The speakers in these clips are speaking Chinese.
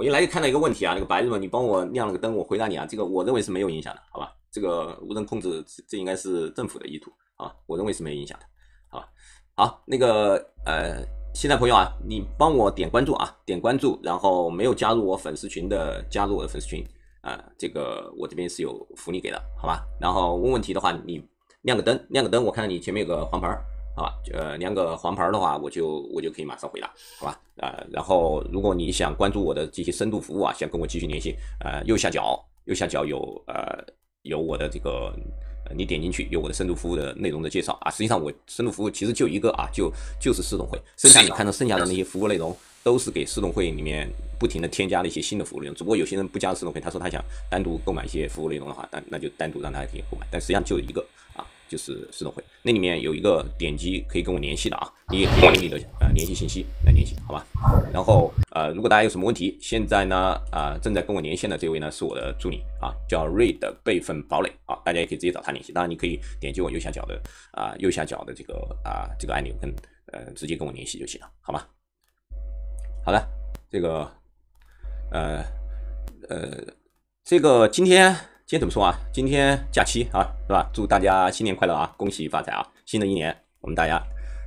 我一来就看到一个问题啊，那个白日梦，你帮我亮了个灯，我回答你啊，这个我认为是没有影响的，好吧？这个无人控制，这这应该是政府的意图啊，我认为是没有影响的，好吧？好，那个呃，新在朋友啊，你帮我点关注啊，点关注，然后没有加入我粉丝群的，加入我的粉丝群啊，这个我这边是有福利给的，好吧？然后问问题的话，你亮个灯，亮个灯，我看到你前面有个黄牌儿。啊，呃，两个黄牌的话，我就我就可以马上回答，好吧？啊，然后如果你想关注我的这些深度服务啊，想跟我继续联系，呃，右下角，右下角有呃有我的这个，你点进去有我的深度服务的内容的介绍啊。实际上我深度服务其实就一个啊，就就是四栋会，剩下你看到剩下的那些服务内容都是给四栋会里面不停的添加了一些新的服务内容。只不过有些人不加四栋会，他说他想单独购买一些服务内容的话，那那就单独让他可以购买，但实际上就一个。就是系统会那里面有一个点击可以跟我联系的啊，你也可以你的呃联系信息来联系，好吧？然后呃，如果大家有什么问题，现在呢啊正在跟我连线的这位呢是我的助理啊，叫瑞的备份堡垒啊，大家也可以直接找他联系。当然你可以点击我右下角的啊右下角的这个啊这个按钮跟呃直接跟我联系就行了，好吧？好了，这个呃呃这个今天。先天怎么说啊？今天假期啊，是吧？祝大家新年快乐啊！恭喜发财啊！新的一年，我们大家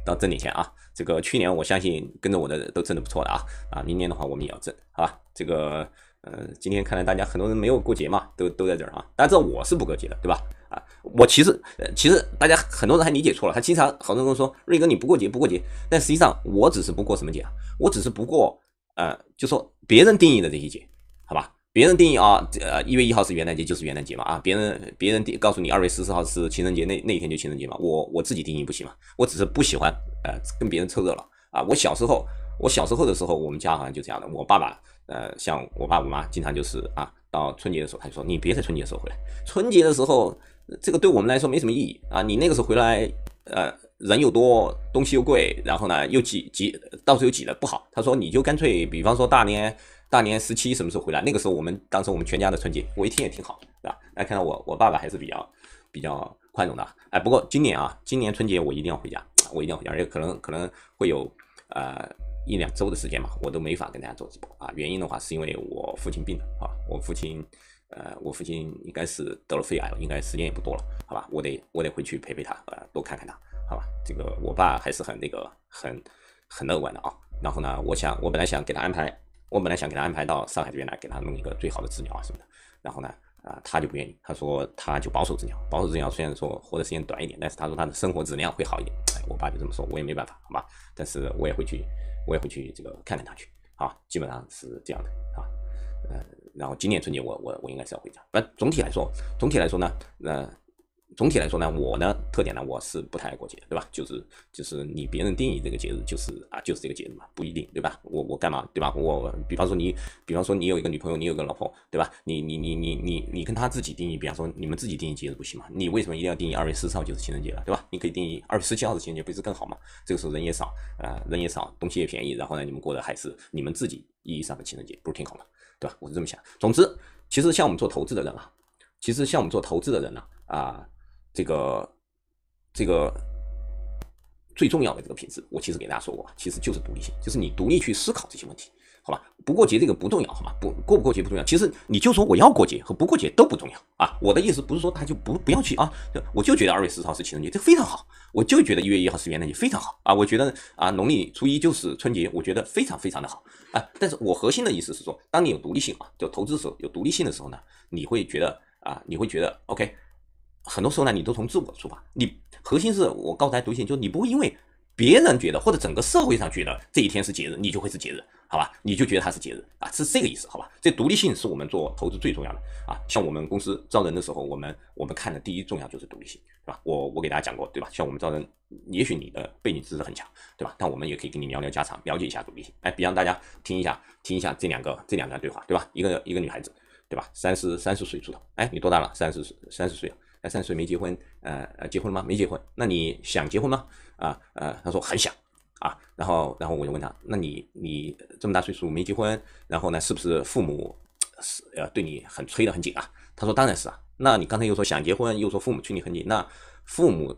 到挣点钱啊！这个去年我相信跟着我的都挣的不错的啊啊！明年的话我们也要挣，好吧？这个呃，今天看来大家很多人没有过节嘛，都都在这儿啊。但这我是不过节的，对吧？啊，我其实其实大家很多人还理解错了，他经常好多人说瑞哥你不过节不过节，但实际上我只是不过什么节啊？我只是不过呃，就说别人定义的这些节。别人定义啊，呃，一月一号是元旦节，就是元旦节嘛。啊，别人别人定告诉你二月十四号是情人节，那那一天就情人节嘛。我我自己定义不行嘛，我只是不喜欢呃跟别人凑热闹啊。我小时候，我小时候的时候，我们家好像就这样的。我爸爸呃，像我爸我妈，经常就是啊，到春节的时候他就说，你别在春节的时候回来，春节的时候这个对我们来说没什么意义啊。你那个时候回来，呃，人又多，东西又贵，然后呢又挤挤，到处又挤的不好。他说你就干脆，比方说大年。大年十七什么时候回来？那个时候我们当时我们全家的春节，我一听也挺好，对吧？那看到我我爸爸还是比较比较宽容的，哎，不过今年啊，今年春节我一定要回家，我一定要，回而且可能可能会有呃一两周的时间嘛，我都没法跟大家做直播啊。原因的话是因为我父亲病了啊，我父亲呃我父亲应该是得了肺癌了，应该时间也不多了，好吧，我得我得回去陪陪他呃，多看看他，好吧？这个我爸还是很那个很很乐观的啊。然后呢，我想我本来想给他安排。我本来想给他安排到上海这边来，给他弄一个最好的治疗啊什么的，然后呢，啊，他就不愿意，他说他就保守治疗，保守治疗虽然说活的时间短一点，但是他说他的生活质量会好一点。哎，我爸就这么说，我也没办法，好吧，但是我也会去，我也会去这个看看他去，啊，基本上是这样的，啊，呃，然后今年春节我我我应该是要回家，但总体来说，总体来说呢，那。总体来说呢，我呢特点呢，我是不太爱过节，对吧？就是就是你别人定义这个节日，就是啊，就是这个节日嘛，不一定，对吧？我我干嘛，对吧？我比方说你，比方说你有一个女朋友，你有个老婆，对吧？你你你你你你跟她自己定义，比方说你们自己定义节日不行吗？你为什么一定要定义二月十四号就是情人节了，对吧？你可以定义二月十七号是情人节，不是更好吗？这个时候人也少，呃，人也少，东西也便宜，然后呢，你们过的还是你们自己意义上的情人节，不是挺好的，对吧？我是这么想。总之，其实像我们做投资的人啊，其实像我们做投资的人呢，啊。这个这个最重要的这个品质，我其实给大家说过，其实就是独立性，就是你独立去思考这些问题，好吧？不过节这个不重要，好吧？不过不过节不重要，其实你就说我要过节和不过节都不重要啊！我的意思不是说他就不不要去啊，我就觉得二月十号是情人节，这非常好；我就觉得一月一号是元旦节，非常好啊！我觉得啊，农历初一就是春节，我觉得非常非常的好啊！但是我核心的意思是说，当你有独立性啊，就投资者有独立性的时候呢，你会觉得啊，你会觉得 OK。很多时候呢，你都从自我出发，你核心是我刚才读行，就是你不会因为别人觉得或者整个社会上觉得这一天是节日，你就会是节日，好吧？你就觉得它是节日啊，是这个意思，好吧？这独立性是我们做投资最重要的啊。像我们公司招人的时候，我们我们看的第一重要就是独立性，对吧？我我给大家讲过，对吧？像我们招人，也许你的背景知识很强，对吧？但我们也可以跟你聊聊家常，了解一下独立性。哎，比让大家听一下，听一下这两个这两段对话，对吧？一个一个女孩子，对吧？三十三十岁出头，哎，你多大了？三十岁三十岁三十岁没结婚，呃呃，结婚了吗？没结婚。那你想结婚吗？啊，呃，他说很想啊。然后，然后我就问他，那你你这么大岁数没结婚，然后呢，是不是父母是呃对你很催得很紧啊？他说当然是啊。那你刚才又说想结婚，又说父母催你很紧，那父母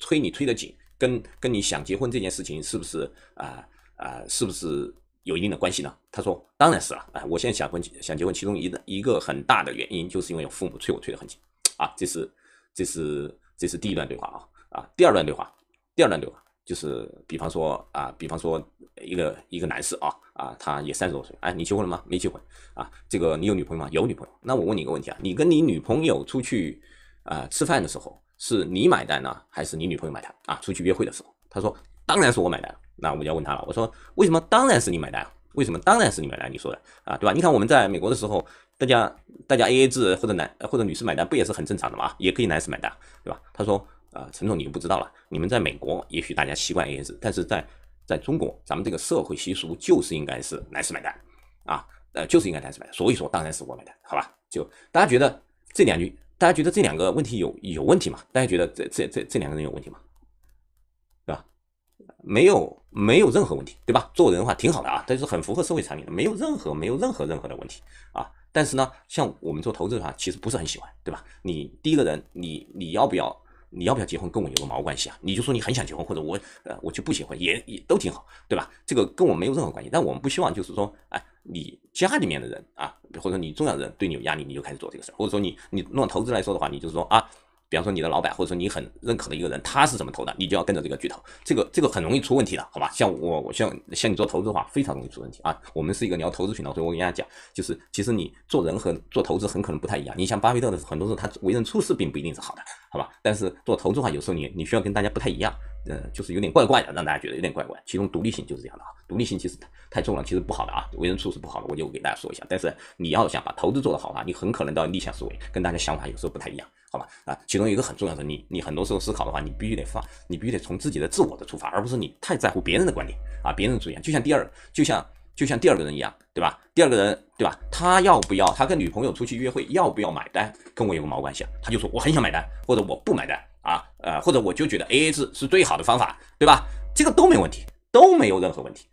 催你催得紧，跟跟你想结婚这件事情是不是啊啊，是不是有一定的关系呢？他说当然是了。哎，我现在想婚想结婚，其中一一个很大的原因就是因为父母催我催得很紧。啊，这是，这是，这是第一段对话啊，啊，第二段对话，第二段对话就是，比方说啊，比方说一个一个男士啊，啊，他也三十多岁，哎，你结婚了吗？没结婚，啊，这个你有女朋友吗？有女朋友，那我问你一个问题啊，你跟你女朋友出去啊吃饭的时候，是你买单呢，还是你女朋友买单啊？出去约会的时候，他说，当然是我买单那我就要问他了，我说，为什么当然是你买单啊？为什么当然是你买单？你说的啊，对吧？你看我们在美国的时候。大家，大家 A A 制或者男或者女士买单不也是很正常的嘛？也可以男士买单，对吧？他说，啊，陈总你就不知道了。你们在美国也许大家习惯 A A 制，但是在在中国，咱们这个社会习俗就是应该是男士买单，啊，呃，就是应该男士买单。所以说当然是我买单，好吧？就大家觉得这两句，大家觉得这两个问题有有问题吗？大家觉得这这这这两个人有问题吗？对吧？没有没有任何问题，对吧？做人话挺好的啊，但是很符合社会产品的，没有任何没有任何任何的问题啊。但是呢，像我们做投资的话，其实不是很喜欢，对吧？你第一个人，你你要不要，你要不要结婚，跟我有个毛关系啊？你就说你很想结婚，或者我，呃，我就不结婚，也也都挺好，对吧？这个跟我没有任何关系。但我们不希望就是说，哎，你家里面的人啊，或者说你重要的人对你有压力，你就开始做这个事儿，或者说你你弄投资来说的话，你就是说啊。比方说你的老板，或者说你很认可的一个人，他是怎么投的，你就要跟着这个巨头，这个这个很容易出问题的，好吧？像我，我像像你做投资的话，非常容易出问题啊。我们是一个聊投资频道，所以我跟大家讲，就是其实你做人和做投资很可能不太一样。你像巴菲特的很多时候他为人处事并不一定是好的。好吧，但是做投资的话，有时候你你需要跟大家不太一样，呃，就是有点怪怪的，让大家觉得有点怪怪。其中独立性就是这样的啊，独立性其实太重了，其实不好的啊，为人处事不好的。我就给大家说一下，但是你要想把投资做得好啊，你很可能都要逆向思维，跟大家想法有时候不太一样，好吧？啊，其中一个很重要的，你你很多时候思考的话，你必须得放，你必须得从自己的自我的出发，而不是你太在乎别人的观点啊，别人的意就像第二，就像。就像第二个人一样，对吧？第二个人，对吧？他要不要？他跟女朋友出去约会，要不要买单？跟我有个毛关系啊？他就说我很想买单，或者我不买单啊，呃，或者我就觉得 A A 制是最好的方法，对吧？这个都没问题，都没有任何问题。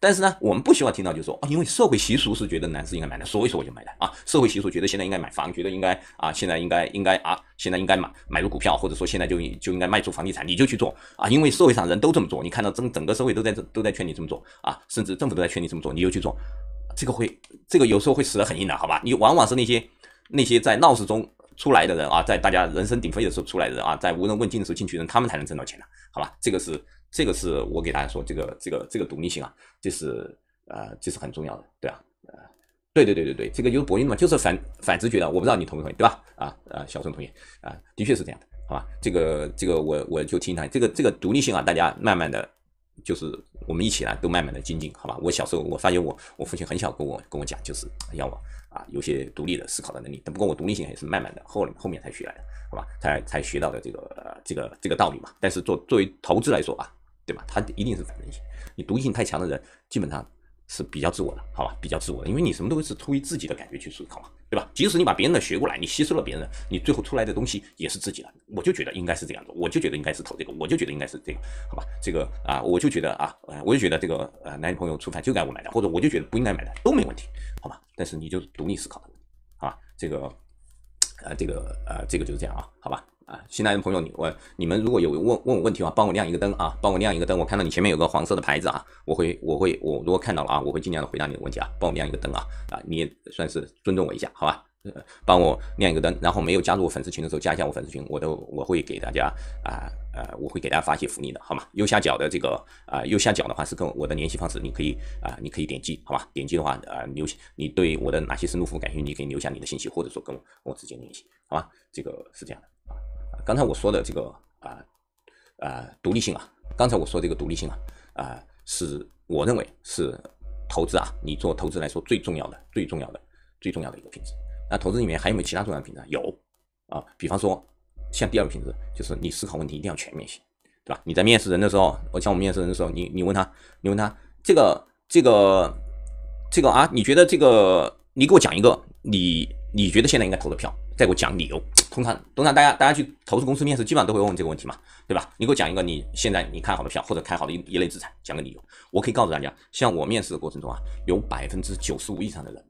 但是呢，我们不希望听到就是说啊，因为社会习俗是觉得男士应该买的，所以说我就买了啊。社会习俗觉得现在应该买房，觉得应该啊，现在应该应该啊，现在应该买买入股票，或者说现在就就应该卖出房地产，你就去做啊。因为社会上人都这么做，你看到整整个社会都在都在劝你这么做啊，甚至政府都在劝你这么做，你就去做。这个会，这个有时候会死得很硬的，好吧？你往往是那些那些在闹市中出来的人啊，在大家人声鼎沸的时候出来的人啊，在无人问津的时候进去的人，他们才能挣到钱呢，好吧？这个是。这个是我给大家说，这个这个这个独立性啊，这是呃，这是很重要的，对啊，呃，对对对对对，这个就是博弈嘛，就是反反直觉的，我不知道你同不同意，对吧？啊啊，小宋同学啊，的确是这样的，好吧？这个这个我我就提醒这个这个独立性啊，大家慢慢的，就是我们一起来都慢慢的精进，好吧？我小时候我发现我我父亲很小跟我跟我讲，就是要我啊有些独立的思考的能力，但不过我独立性也是慢慢的后后面才学来的好吧？才才学到的这个这个这个道理嘛，但是做作为投资来说啊。对吧？他一定是反人性。你独立性太强的人，基本上是比较自我的，好吧？比较自我的，因为你什么都是出于自己的感觉去思考嘛，对吧？即使你把别人的学过来，你吸收了别人，你最后出来的东西也是自己的。我就觉得应该是这样子，我就觉得应该是投这个，我就觉得应该是这个，好吧？这个啊，我就觉得啊，我就觉得这个呃，男女朋友出反就该我买的，或者我就觉得不应该买的都没问题，好吧？但是你就独立思考的，吧？这个。呃，这个，呃，这个，呃，这个就是这样啊，好吧？啊，新来的朋友，你我你们如果有问问我问题的话，帮我亮一个灯啊，帮我亮一个灯。我看到你前面有个黄色的牌子啊，我会我会我如果看到了啊，我会尽量的回答你的问题啊，帮我亮一个灯啊啊，你也算是尊重我一下，好吧？呃，帮我亮一个灯。然后没有加入粉丝群的时候，加一下我粉丝群，我都我会给大家啊呃，我会给大家发一些福利的，好吗？右下角的这个啊，右下角的话是跟我的联系方式，你可以啊你可以点击，好吧？点击的话啊留你对我的哪些深度服务感兴趣，你可以留下你的信息，或者说跟我我直接联系，好吧？这个是这样的。刚才我说的这个啊啊独立性啊，刚才我说这个独立性啊啊是我认为是投资啊，你做投资来说最重要的、最重要的、最重要的一个品质。那投资里面还有没有其他重要品质？有啊，比方说像第二个品质，就是你思考问题一定要全面性，对吧？你在面试人的时候，我像我们面试人的时候，你你问他，你问他这个这个这个啊，你觉得这个，你给我讲一个，你你觉得现在应该投的票。再给我讲理由。通常，通常大家大家去投资公司面试，基本上都会问这个问题嘛，对吧？你给我讲一个你现在你看好的票或者看好的一一类资产，讲个理由。我可以告诉大家，像我面试的过程中啊，有百分之九十五以上的人，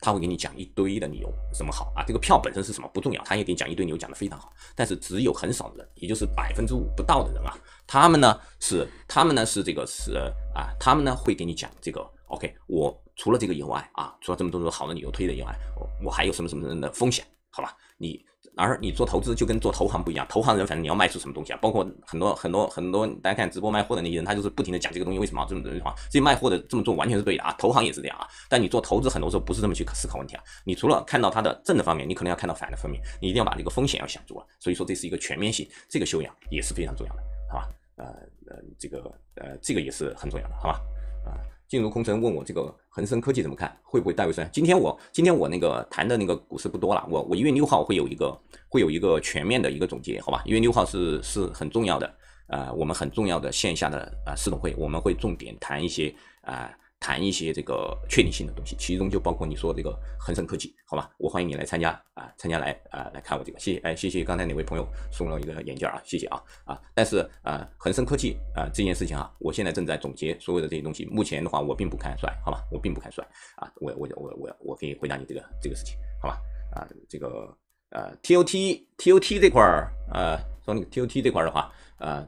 他会给你讲一堆的理由，什么好啊？这个票本身是什么不重要，他也给你讲一堆理由，讲的非常好。但是只有很少的人，也就是百分之五不到的人啊，他们呢是他们呢是这个是啊，他们呢会给你讲这个 OK，我除了这个以外啊，除了这么多的好的理由推的以外，我我还有什么什么的风险？好吧，你而你做投资就跟做投行不一样，投行人反正你要卖出什么东西啊？包括很多很多很多，大家看直播卖货的那些人，他就是不停的讲这个东西，为什么这啊？就是啊，这卖货的这么做完全是对的啊，投行也是这样啊。但你做投资很多时候不是这么去思考问题啊。你除了看到它的正的方面，你可能要看到反的方面，你一定要把这个风险要想足啊。所以说这是一个全面性，这个修养也是非常重要的，好吧？呃呃，这个呃这个也是很重要的，好吧？啊。进入空城问我这个恒生科技怎么看会不会带回升？今天我今天我那个谈的那个股市不多了，我我一月六号会有一个会有一个全面的一个总结，好吧？一月六号是是很重要的，呃，我们很重要的线下的啊市统会，我们会重点谈一些啊。谈一些这个确定性的东西，其中就包括你说这个恒生科技，好吧，我欢迎你来参加啊，参加来啊，来看我这个，谢谢，哎，谢谢刚才哪位朋友送了一个眼镜啊，谢谢啊，啊，但是啊，恒生科技啊这件事情啊，我现在正在总结所有的这些东西，目前的话我并不看衰，好吧，我并不看衰，啊，我我我我我可以回答你这个这个事情，好吧，啊，这个呃 TOTTOT 这块儿呃，从 TOT 这块儿的话，啊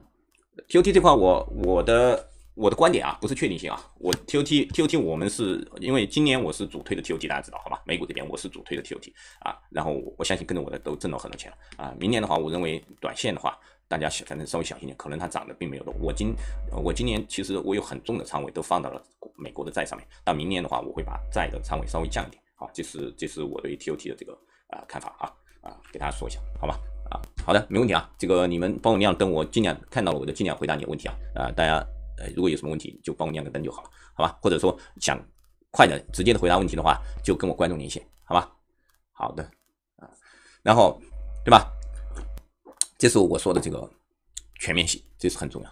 TOT 这块我我的。我的观点啊，不是确定性啊，我 TOT TOT 我们是因为今年我是主推的 TOT，大家知道好吧？美股这边我是主推的 TOT 啊，然后我相信跟着我的都挣到很多钱了啊。明年的话，我认为短线的话，大家反正稍微小心点，可能它涨的并没有多。我今我今年其实我有很重的仓位都放到了美国的债上面，到明年的话，我会把债的仓位稍微降一点。好，这是这是我对 TOT 的这个啊看法啊啊，给大家说一下，好吧？啊，好的，没问题啊。这个你们帮我亮灯，我尽量看到了我就尽量回答你的问题啊啊，大家。呃，如果有什么问题，就帮我亮个灯就好了，好吧？或者说想快的、直接的回答问题的话，就跟我观众连线，好吧？好的啊，然后对吧？这是我说的这个全面性，这是很重要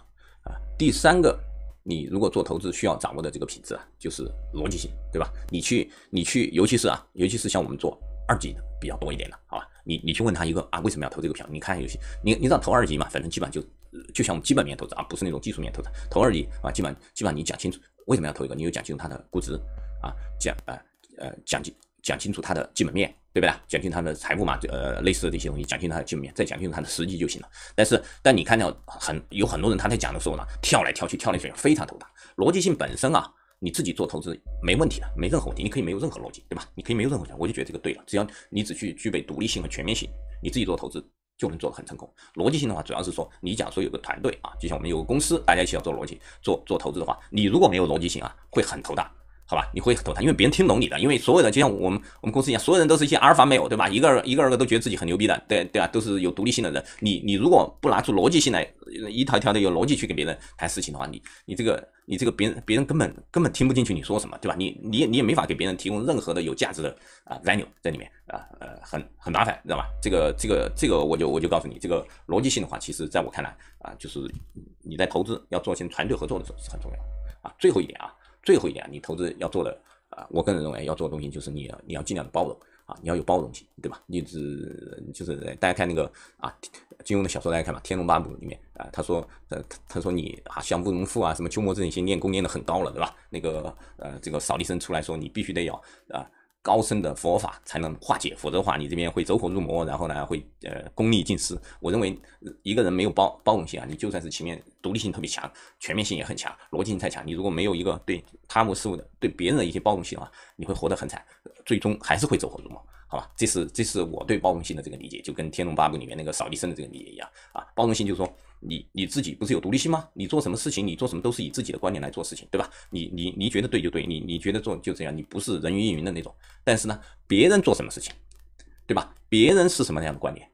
啊。第三个，你如果做投资需要掌握的这个品质啊，就是逻辑性，对吧？你去，你去，尤其是啊，尤其是像我们做二级的比较多一点的，好吧？你你去问他一个啊，为什么要投这个票？你看就行。你你让投二级嘛，反正基本上就。就像我们基本面投资，啊，不是那种技术面投资，投而已啊。基本基本上你讲清楚为什么要投一个，你就讲清楚它的估值啊，讲啊呃讲清讲清楚它的基本面，对不对讲清它的财务嘛，呃类似的这些东西，讲清它的基本面，再讲清楚它的实际就行了。但是但你看到很有很多人他在讲的时候呢，跳来跳去，跳来跳去，非常头大。逻辑性本身啊，你自己做投资没问题的，没任何问题，你可以没有任何逻辑，对吧？你可以没有任何，我就觉得这个对了，只要你只去具备独立性和全面性，你自己做投资。就能做得很成功。逻辑性的话，主要是说，你假如说有个团队啊，就像我们有个公司，大家一起要做逻辑、做做投资的话，你如果没有逻辑性啊，会很头大，好吧？你会很头大，因为别人听懂你的，因为所有的就像我们我们公司一样，所有人都是一些阿尔法没有，对吧？一个一个二个都觉得自己很牛逼的，对对吧？都是有独立性的人，你你如果不拿出逻辑性来，一条一条的有逻辑去给别人谈事情的话，你你这个。你这个别人别人根本根本听不进去你说什么，对吧？你你也你也没法给别人提供任何的有价值的啊 value 在里面啊呃很很麻烦，知道吧？这个这个这个我就我就告诉你，这个逻辑性的话，其实在我看来啊，就是你在投资要做一些团队合作的时候是很重要啊。最后一点啊，最后一点，你投资要做的啊，我个人认为要做的东西就是你要你要尽量的包容。啊，你要有包容性，对吧？你只就是大家看那个啊，金庸的小说，大家看吧，《天龙八部》里面啊，他说，呃，他说你啊，像慕容复啊，什么鸠摩智那些练功练得很高了，对吧？那个呃，这个扫地僧出来说，你必须得要啊。高深的佛法才能化解，否则的话，你这边会走火入魔，然后呢，会呃功利尽失。我认为一个人没有包包容性啊，你就算是前面独立性特别强，全面性也很强，逻辑性太强，你如果没有一个对他们事物的对别人的一些包容性的话，你会活得很惨，最终还是会走火入魔。好吧，这是这是我对包容性的这个理解，就跟《天龙八部》里面那个扫地僧的这个理解一样啊，包容性就是说。你你自己不是有独立性吗？你做什么事情，你做什么都是以自己的观点来做事情，对吧？你你你觉得对就对，你你觉得做就这样，你不是人云亦云的那种。但是呢，别人做什么事情，对吧？别人是什么样的观点，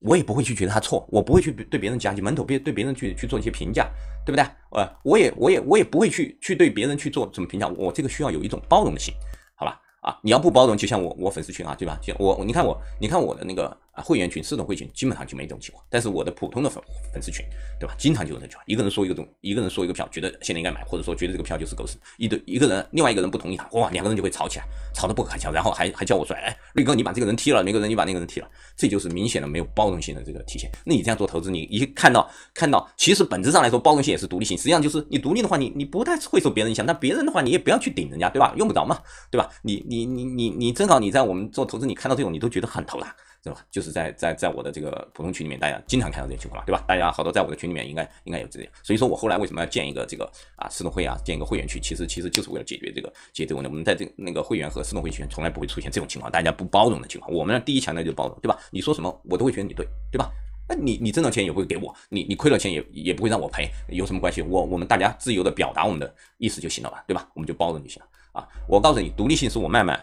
我也不会去觉得他错，我不会去对别人讲你门口别对别人去去做一些评价，对不对？呃，我也我也我也不会去去对别人去做什么评价，我这个需要有一种包容性，好吧？啊，你要不包容，就像我我粉丝群啊，对吧像我你看我你看我的那个。会员群、四种会员群基本上就没这种情况，但是我的普通的粉粉丝群，对吧？经常就是这句话：一个人说一个东，一个人说一个票，觉得现在应该买，或者说觉得这个票就是狗屎。一堆一个人，另外一个人不同意他，哇，两个人就会吵起来，吵得不可开交，然后还还叫我说，哎，瑞哥你把这个人踢了，那个人你把那个人踢了，这就是明显的没有包容性的这个体现。那你这样做投资，你一看到看到，其实本质上来说，包容性也是独立性。实际上就是你独立的话，你你不太会受别人影响，那别人的话，你也不要去顶人家，对吧？用不着嘛，对吧？你你你你你正好你在我们做投资，你看到这种你都觉得很头大。对吧？就是在在在我的这个普通群里面，大家经常看到这种情况对吧？大家好多在我的群里面，应该应该有这些。所以说我后来为什么要建一个这个啊私董会啊，建一个会员区，其实其实就是为了解决这个这个问题。我们在这那个会员和私董会群，从来不会出现这种情况，大家不包容的情况。我们第一强调就是包容，对吧？你说什么，我都会觉得你对，对吧？那你你挣了钱也不会给我，你你亏了钱也也不会让我赔，有什么关系？我我们大家自由的表达我们的意思就行了吧，对吧？我们就包容就行了啊。我告诉你，独立性是我慢慢。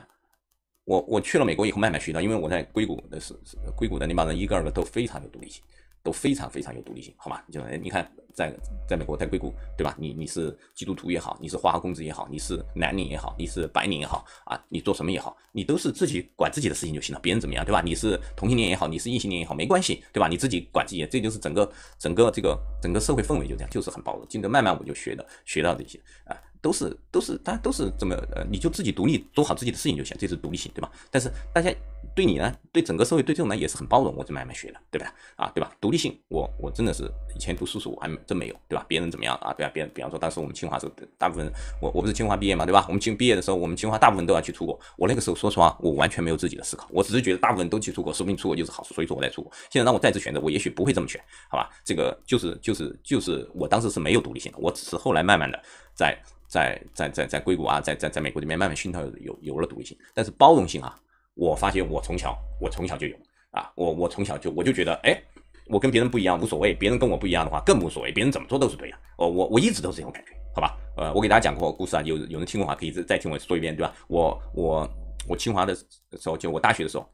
我我去了美国以后慢慢学到，因为我在硅谷的是是硅谷的那帮人一个二个都非常有独立性，都非常非常有独立性，好吗？就是你看在在美国在硅谷，对吧？你你是基督徒也好，你是花花公子也好，你是蓝领也好，你是白领也好啊，你做什么也好，你都是自己管自己的事情就行了，别人怎么样，对吧？你是同性恋也好，你是异性恋也好，没关系，对吧？你自己管自己，这就是整个整个这个整个社会氛围就这样，就是很包容。记得慢慢我就学的学到这些啊。都是都是，大家都是这么呃，你就自己独立做好自己的事情就行，这是独立性，对吧？但是大家对你呢，对整个社会对这种人也是很包容，我就慢慢学了，对吧？啊，对吧？独立性，我我真的是以前读书时我还真没有，对吧？别人怎么样啊？对吧？别人比方说当时我们清华时候，大部分人，我我不是清华毕业嘛，对吧？我们清毕业的时候，我们清华大部分都要去出国。我那个时候说实话，我完全没有自己的思考，我只是觉得大部分都去出国，说不定出国就是好处，所以说我在出国。现在让我再次选择，我也许不会这么选，好吧？这个就是就是就是我当时是没有独立性的，我只是后来慢慢的在。在在在在硅谷啊，在在在美国这边慢慢熏陶有有了独立性，但是包容性啊，我发现我从小我从小就有啊，我我从小就我就觉得，哎，我跟别人不一样无所谓，别人跟我不一样的话更无所谓，别人怎么做都是对的，我我我一直都是这种感觉，好吧？呃，我给大家讲过故事啊，有有人听过的话可以再再听我说一遍，对吧？我我我清华的时候就我大学的时候，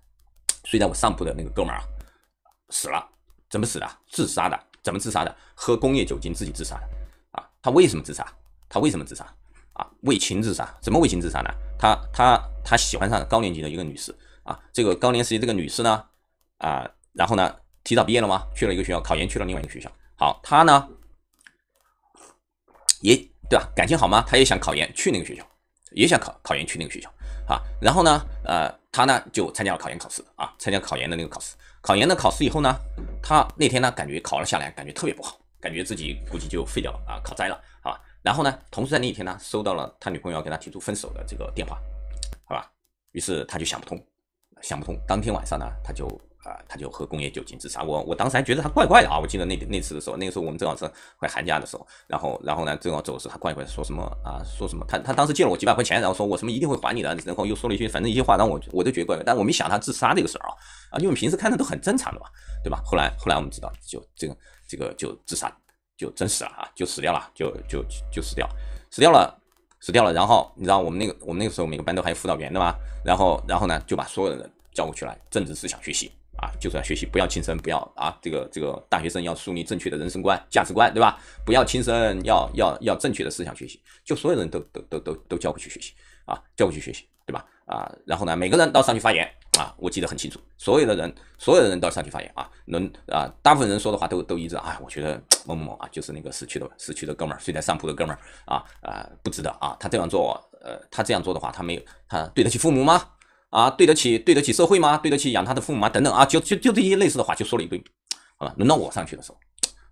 睡在我上铺的那个哥们儿死了，怎么死的？自杀的，怎么自杀的？喝工业酒精自己自杀的，啊，他为什么自杀？他为什么自杀？啊，为情自杀？怎么为情自杀呢？他他他喜欢上高年级的一个女士啊，这个高年级这个女士呢，啊，然后呢，提早毕业了吗？去了一个学校，考研去了另外一个学校。好，他呢，也对吧？感情好吗？他也想考研去那个学校，也想考考研去那个学校啊。然后呢，呃，他呢就参加了考研考试啊，参加考研的那个考试。考研的考试以后呢，他那天呢感觉考了下来，感觉特别不好，感觉自己估计就废掉了啊，考栽了。然后呢，同事在那一天呢，收到了他女朋友要跟他提出分手的这个电话，好吧，于是他就想不通，想不通。当天晚上呢，他就啊，他就喝工业酒精自杀。我我当时还觉得他怪怪的啊，我记得那那次的时候，那个时候我们正好是快寒假的时候，然后然后呢正好走的时候，他怪怪说什么啊，说什么，他他当时借了我几百块钱，然后说我什么一定会还你的，然后又说了一句反正一些话，让我我都觉得怪，怪。但我没想他自杀这个事儿啊，啊，因为平时看的都很正常的嘛，对吧？后来后来我们知道，就这个这个就自杀。就真死了啊！就死掉了，就就就死掉，死掉了，死掉了。然后你知道我们那个，我们那个时候每个班都还有辅导员对吧？然后然后呢，就把所有的人叫过去来政治思想学习啊，就是要学习，不要轻生，不要啊，这个这个大学生要树立正确的人生观、价值观，对吧？不要轻生，要要要正确的思想学习，就所有人都都都都都叫过去学习啊，叫过去学习。对吧？啊，然后呢？每个人到上去发言啊，我记得很清楚，所有的人，所有的人到上去发言啊，能啊，大部分人说的话都都一致啊。我觉得某某某啊，就是那个死去的死去的哥们儿，睡在上铺的哥们儿啊啊，不值得啊。他这样做，呃，他这样做的话，他没有，他对得起父母吗？啊，对得起对得起社会吗？对得起养他的父母吗？等等啊，就就就这些类似的话就说了一堆。啊，轮到我上去的时候，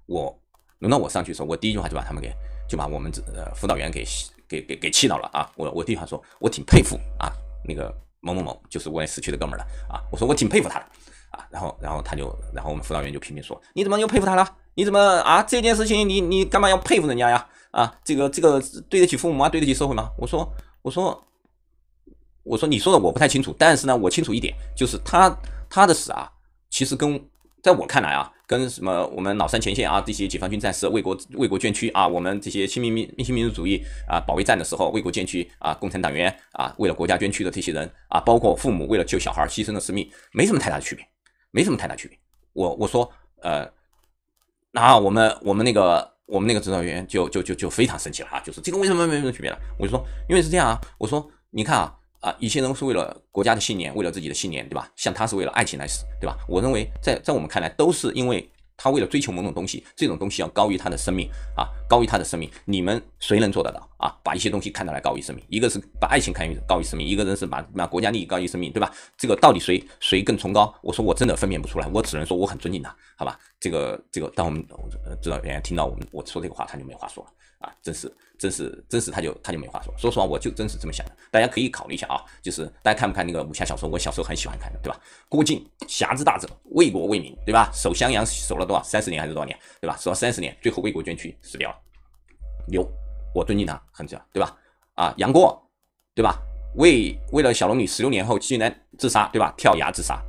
我轮到我上去的时候，我第一句话就把他们给就把我们这呃辅导员给。给给给气到了啊！我我对他说，我挺佩服啊，那个某某某就是我也死去的哥们儿了啊！我说我挺佩服他的啊，然后然后他就然后我们辅导员就拼命说，你怎么又佩服他了？你怎么啊这件事情你你干嘛要佩服人家呀？啊这个这个对得起父母吗？对得起社会吗？我说我说我说你说的我不太清楚，但是呢我清楚一点，就是他他的死啊，其实跟在我看来啊。跟什么我们老山前线啊，这些解放军战士为国为国捐躯啊，我们这些新民民新民主主义啊保卫战的时候为国捐躯啊，共产党员啊为了国家捐躯的这些人啊，包括父母为了救小孩牺牲的生命，没什么太大的区别，没什么太大区别。我我说呃，那我们我们那个我们那个指导员就就就就非常生气了啊，就是这个为什么没什么区别了？我就说因为是这样啊，我说你看啊。啊，一些人是为了国家的信念，为了自己的信念，对吧？像他是为了爱情来死，对吧？我认为，在在我们看来，都是因为他为了追求某种东西，这种东西要高于他的生命啊。高于他的生命，你们谁能做得到啊？把一些东西看得来高于生命，一个是把爱情看于高于生命，一个人是把把国家利益高于生命，对吧？这个到底谁谁更崇高？我说我真的分辨不出来，我只能说我很尊敬他，好吧？这个这个，当我们知道别人听到我们我说这个话，他就没话说了啊！真是真是真是，他就他就没话说。说实话，我就真是这么想的，大家可以考虑一下啊。就是大家看不看那个武侠小说？我小时候很喜欢看的，对吧？郭靖侠之大者，为国为民，对吧？守襄阳守了多少三十年还是多少年，对吧？守了三十年，最后为国捐躯，死掉了。牛，我尊敬他，很强，对吧？啊，杨过，对吧？为为了小龙女十六年后竟然自杀，对吧？跳崖自杀，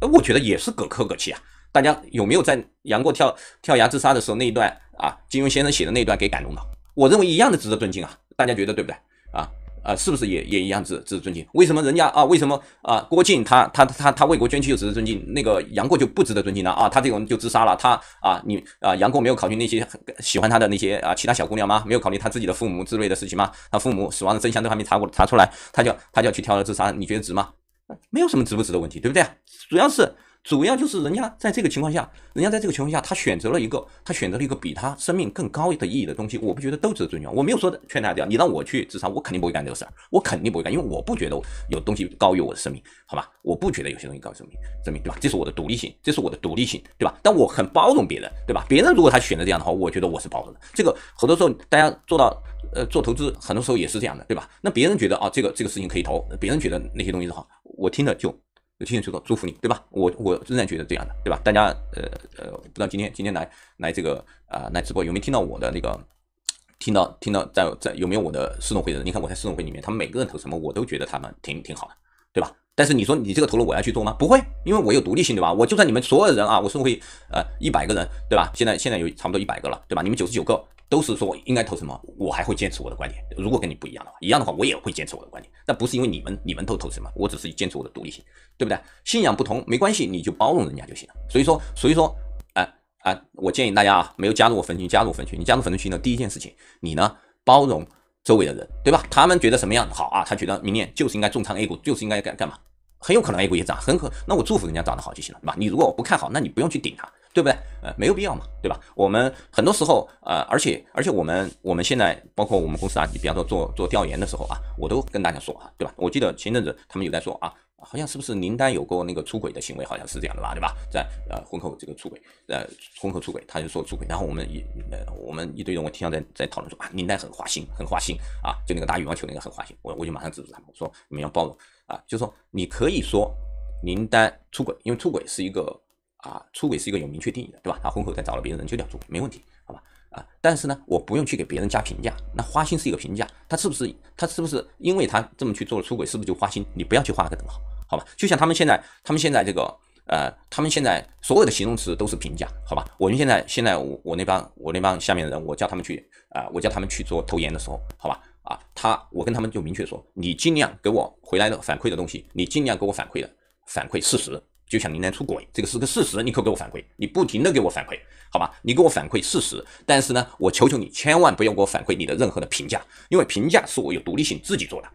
我觉得也是葛歌葛气啊！大家有没有在杨过跳跳崖自杀的时候那一段啊？金庸先生写的那一段给感动到？我认为一样的值得尊敬啊！大家觉得对不对啊？啊，是不是也也一样值值得尊敬？为什么人家啊？为什么啊？郭靖他他他他为国捐躯就值得尊敬，那个杨过就不值得尊敬了啊？他这种就自杀了，他啊你啊杨过没有考虑那些喜欢他的那些啊其他小姑娘吗？没有考虑他自己的父母之类的事情吗？他父母死亡的真相都还没查过查出来，他就他就要去跳楼自杀，你觉得值吗？没有什么值不值的问题，对不对啊？主要是。主要就是人家在这个情况下，人家在这个情况下，他选择了一个他选择了一个比他生命更高的意义的东西。我不觉得都值得尊重。我没有说劝大家这样，你让我去自杀，我肯定不会干这个事儿，我肯定不会干，因为我不觉得有东西高于我的生命，好吧？我不觉得有些东西高于生命，生命对吧？这是我的独立性，这是我的独立性，对吧？但我很包容别人，对吧？别人如果他选择这样的话，我觉得我是包容的。这个很多时候大家做到呃做投资，很多时候也是这样的，对吧？那别人觉得啊这个这个事情可以投，别人觉得那些东西的话，我听着就。有亲眼看到祝福你，对吧？我我仍然觉得这样的，对吧？大家呃呃，不知道今天今天来来这个啊来直播有没有听到我的那个，听到听到在在有没有我的四董会的人？你看我在四董会里面，他们每个人投什么，我都觉得他们挺挺好的，对吧？但是你说你这个投了我要去做吗？不会，因为我有独立性，对吧？我就算你们所有人啊，我送董会呃一百个人，对吧？现在现在有差不多一百个了，对吧？你们九十九个。都是说应该投什么，我还会坚持我的观点。如果跟你不一样的话，一样的话，我也会坚持我的观点。那不是因为你们，你们都投什么，我只是坚持我的独立性，对不对？信仰不同没关系，你就包容人家就行了。所以说，所以说，哎哎，我建议大家啊，没有加入我粉丝群，加入我粉丝群。你加入粉丝群的第一件事情，你呢包容周围的人，对吧？他们觉得什么样好啊？他觉得明年就是应该重仓 A 股，就是应该干干嘛？很有可能 A 股也涨，很可。那我祝福人家涨得好就行了，对吧？你如果我不看好，那你不用去顶他。对不对？呃，没有必要嘛，对吧？我们很多时候，呃，而且而且我们我们现在包括我们公司啊，你比方说做做调研的时候啊，我都跟大家说啊，对吧？我记得前阵子他们有在说啊，好像是不是林丹有过那个出轨的行为，好像是这样的吧，对吧？在呃婚后这个出轨，呃婚后出轨，他就说出轨，然后我们一呃我们一堆人，我听到在在讨论说啊，林丹很花心，很花心啊，就那个打羽毛球那个很花心，我我就马上制止他们说，你们要包容啊，就说你可以说林丹出轨，因为出轨是一个。啊，出轨是一个有明确定义的，对吧？他婚后再找了别人就叫出轨，没问题，好吧？啊，但是呢，我不用去给别人加评价。那花心是一个评价，他是不是他是不是因为他这么去做了出轨，是不是就花心？你不要去画个等号，好吧？就像他们现在，他们现在这个，呃，他们现在所有的形容词都是评价，好吧？我们现在现在我我那帮我那帮下面的人，我叫他们去啊，我叫他们去做投研的时候，好吧？啊，他我跟他们就明确说，你尽量给我回来的反馈的东西，你尽量给我反馈的反馈事实。就像林丹出轨，这个是个事实，你可给我反馈，你不停的给我反馈，好吧，你给我反馈事实，但是呢，我求求你，千万不要给我反馈你的任何的评价，因为评价是我有独立性自己做的，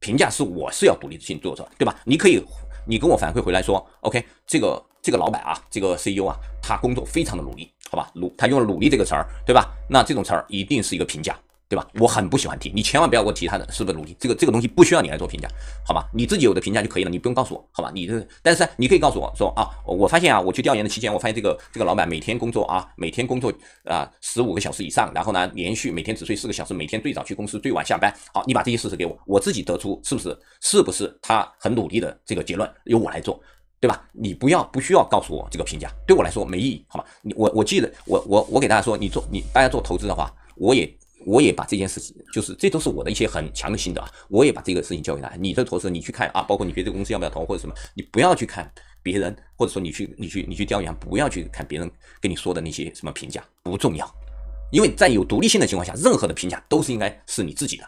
评价是我是要独立性做的，对吧？你可以，你跟我反馈回来说，OK，这个这个老板啊，这个 CEO 啊，他工作非常的努力，好吧，努他用了努力这个词儿，对吧？那这种词儿一定是一个评价。对吧？我很不喜欢提，你千万不要给我提他的是不是努力，这个这个东西不需要你来做评价，好吗？你自己有的评价就可以了，你不用告诉我，好吧？你这但是你可以告诉我说啊，我发现啊，我去调研的期间，我发现这个这个老板每天工作啊，每天工作啊十五个小时以上，然后呢，连续每天只睡四个小时，每天最早去公司，最晚下班。好，你把这些事实给我，我自己得出是不是是不是他很努力的这个结论，由我来做，对吧？你不要不需要告诉我这个评价，对我来说没意义，好吗？你我我记得我我我给大家说，你做你大家做投资的话，我也。我也把这件事情，就是这都是我的一些很强的心的啊。我也把这个事情交给他。你的投资，你去看啊，包括你觉得这个公司要不要投或者什么，你不要去看别人，或者说你去你去你去调研，不要去看别人跟你说的那些什么评价，不重要，因为在有独立性的情况下，任何的评价都是应该是你自己的。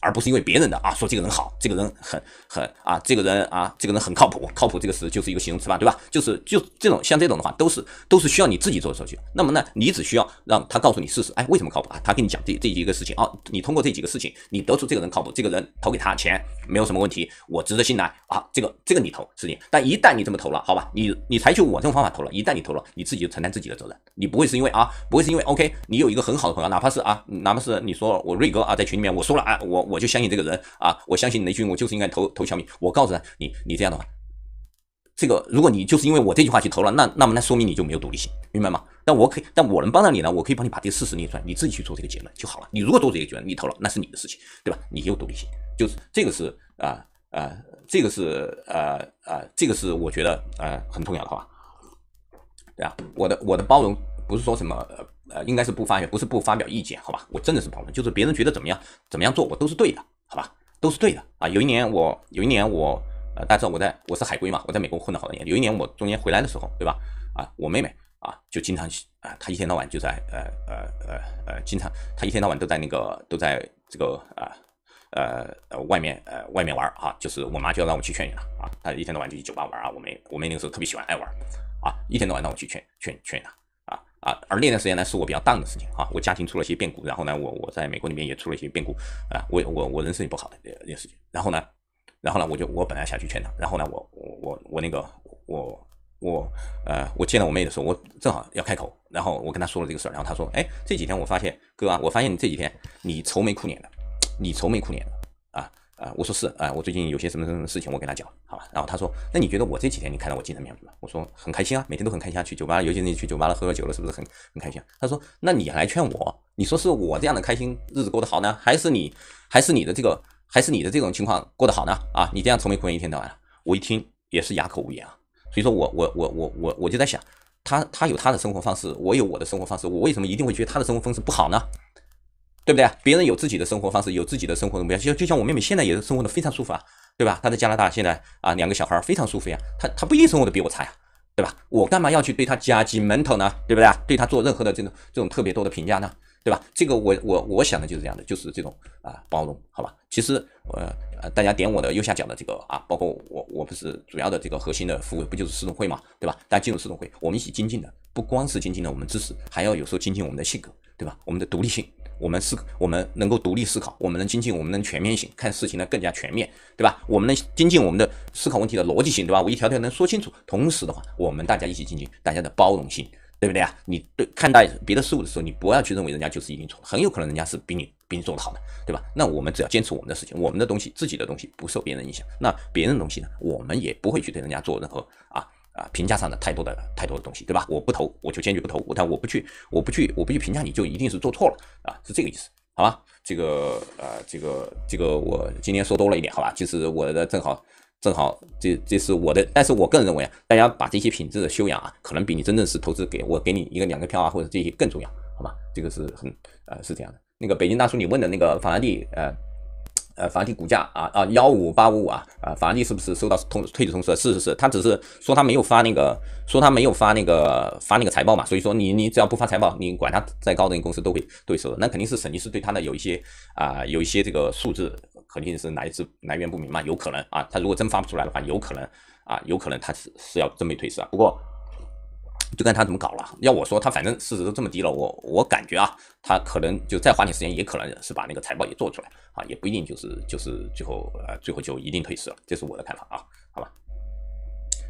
而不是因为别人的啊，说这个人好，这个人很很啊，这个人啊，这个人很靠谱，靠谱这个词就是一个形容词吧，对吧？就是就这种像这种的话，都是都是需要你自己做手去。那么呢，你只需要让他告诉你事实，哎，为什么靠谱啊？他跟你讲这这几个事情啊，你通过这几个事情，你得出这个人靠谱，这个人投给他钱没有什么问题，我值得信赖啊。这个这个你投是你，但一旦你这么投了，好吧，你你采取我这种方法投了，一旦你投了，你自己就承担自己的责任，你不会是因为啊，不会是因为 OK，你有一个很好的朋友，哪怕是啊，哪怕是你说我瑞哥啊，在群里面我说了哎，我。我就相信这个人啊，我相信雷军，我就是应该投投小米。我告诉他，你你这样的话，这个如果你就是因为我这句话去投了，那那么那说明你就没有独立性，明白吗？但我可以，但我能帮到你呢，我可以帮你把这个事实列出来，你自己去做这个结论就好了。你如果做这个结论，你投了，那是你的事情，对吧？你有独立性，就是这个是啊啊，这个是呃呃，这个是我觉得呃很重要的话，对啊，我的我的包容不是说什么。呃，应该是不发表，不是不发表意见，好吧？我真的是包容，就是别人觉得怎么样，怎么样做，我都是对的，好吧？都是对的啊！有一年我有一年我呃，大家知道我在我是海归嘛，我在美国混了好多年。有一年我中间回来的时候，对吧？啊，我妹妹啊，就经常去啊，她一天到晚就在呃呃呃呃，经常她一天到晚都在那个都在这个啊呃呃外面呃外面玩啊，就是我妈就要让我去劝她啊，她一天到晚就去酒吧玩啊，我妹我妹那个时候特别喜欢爱玩啊，一天到晚让我去劝劝劝她。啊，而那段时间呢，是我比较 down 的事情啊，我家庭出了些变故，然后呢，我我在美国里面也出了一些变故，啊，我我我人生也不好的那那事情，然后呢，然后呢，我就我本来想去劝他，然后呢，我我我我那个我我呃，我见了我妹的时候，我正好要开口，然后我跟她说了这个事儿，然后她说，哎，这几天我发现哥啊，我发现你这几天你愁眉苦脸的，你愁眉苦脸的。啊，我说是啊，我最近有些什么什么事情，我跟他讲，好吧，然后他说，那你觉得我这几天你看到我精神面貌了？我说很开心啊，每天都很开心啊，去酒吧，尤其是你去酒吧了喝喝酒了，是不是很很开心？他说，那你来劝我，你说是我这样的开心，日子过得好呢，还是你，还是你的这个，还是你的这种情况过得好呢？啊，你这样愁眉苦脸一天到晚了，我一听也是哑口无言啊，所以说我我我我我我就在想，他他有他的生活方式，我有我的生活方式，我为什么一定会觉得他的生活方式不好呢？对不对别人有自己的生活方式，有自己的生活目标，就就像我妹妹现在也是生活的非常舒服啊，对吧？她在加拿大现在啊，两个小孩非常舒服啊，她她不一定生活的比我差呀，对吧？我干嘛要去对她夹击、门头呢？对不对对她做任何的这种这种特别多的评价呢？对吧？这个我我我想的就是这样的，就是这种啊包容，好吧？其实呃大家点我的右下角的这个啊，包括我我不是主要的这个核心的服务，不就是四董会嘛，对吧？大家进入四董会，我们一起精进的，不光是精进的我们知识，还要有时候精进我们的性格，对吧？我们的独立性。我们思，我们能够独立思考，我们能精进，我们能全面性看事情呢更加全面，对吧？我们能精进我们的思考问题的逻辑性，对吧？我一条条能说清楚。同时的话，我们大家一起精进，大家的包容性，对不对啊？你对看待别的事物的时候，你不要去认为人家就是一定错，很有可能人家是比你比你做的好的，对吧？那我们只要坚持我们的事情，我们的东西，自己的东西不受别人影响。那别人的东西呢，我们也不会去对人家做任何啊。啊，评价上的太多的太多的东西，对吧？我不投，我就坚决不投。我但我不去，我不去，我不去评价你就一定是做错了啊，是这个意思，好吧？这个呃，这个这个，我今天说多了一点，好吧？其实我的正好正好，这这是我的，但是我个人认为啊，大家把这些品质的修养啊，可能比你真正是投资给我给你一个两个票啊，或者这些更重要，好吧？这个是很呃是这样的。那个北京大叔，你问的那个法拉第呃。呃，法拉第股价啊啊，幺五八五五啊啊，法拉第是不是收到通退市通知是事实是，他只是说他没有发那个，说他没有发那个发那个财报嘛。所以说你你只要不发财报，你管他再高的公司都会对收的。那肯定是审计师对他的有一些啊有一些这个数字肯定是来自来源不明嘛，有可能啊。他如果真发不出来的话，有可能啊，有可能他是是要真被退市啊。不过。就看他怎么搞了。要我说，他反正市值都这么低了，我我感觉啊，他可能就再花点时间，也可能是把那个财报也做出来啊，也不一定就是就是最后呃最后就一定退市了。这是我的看法啊，好吧？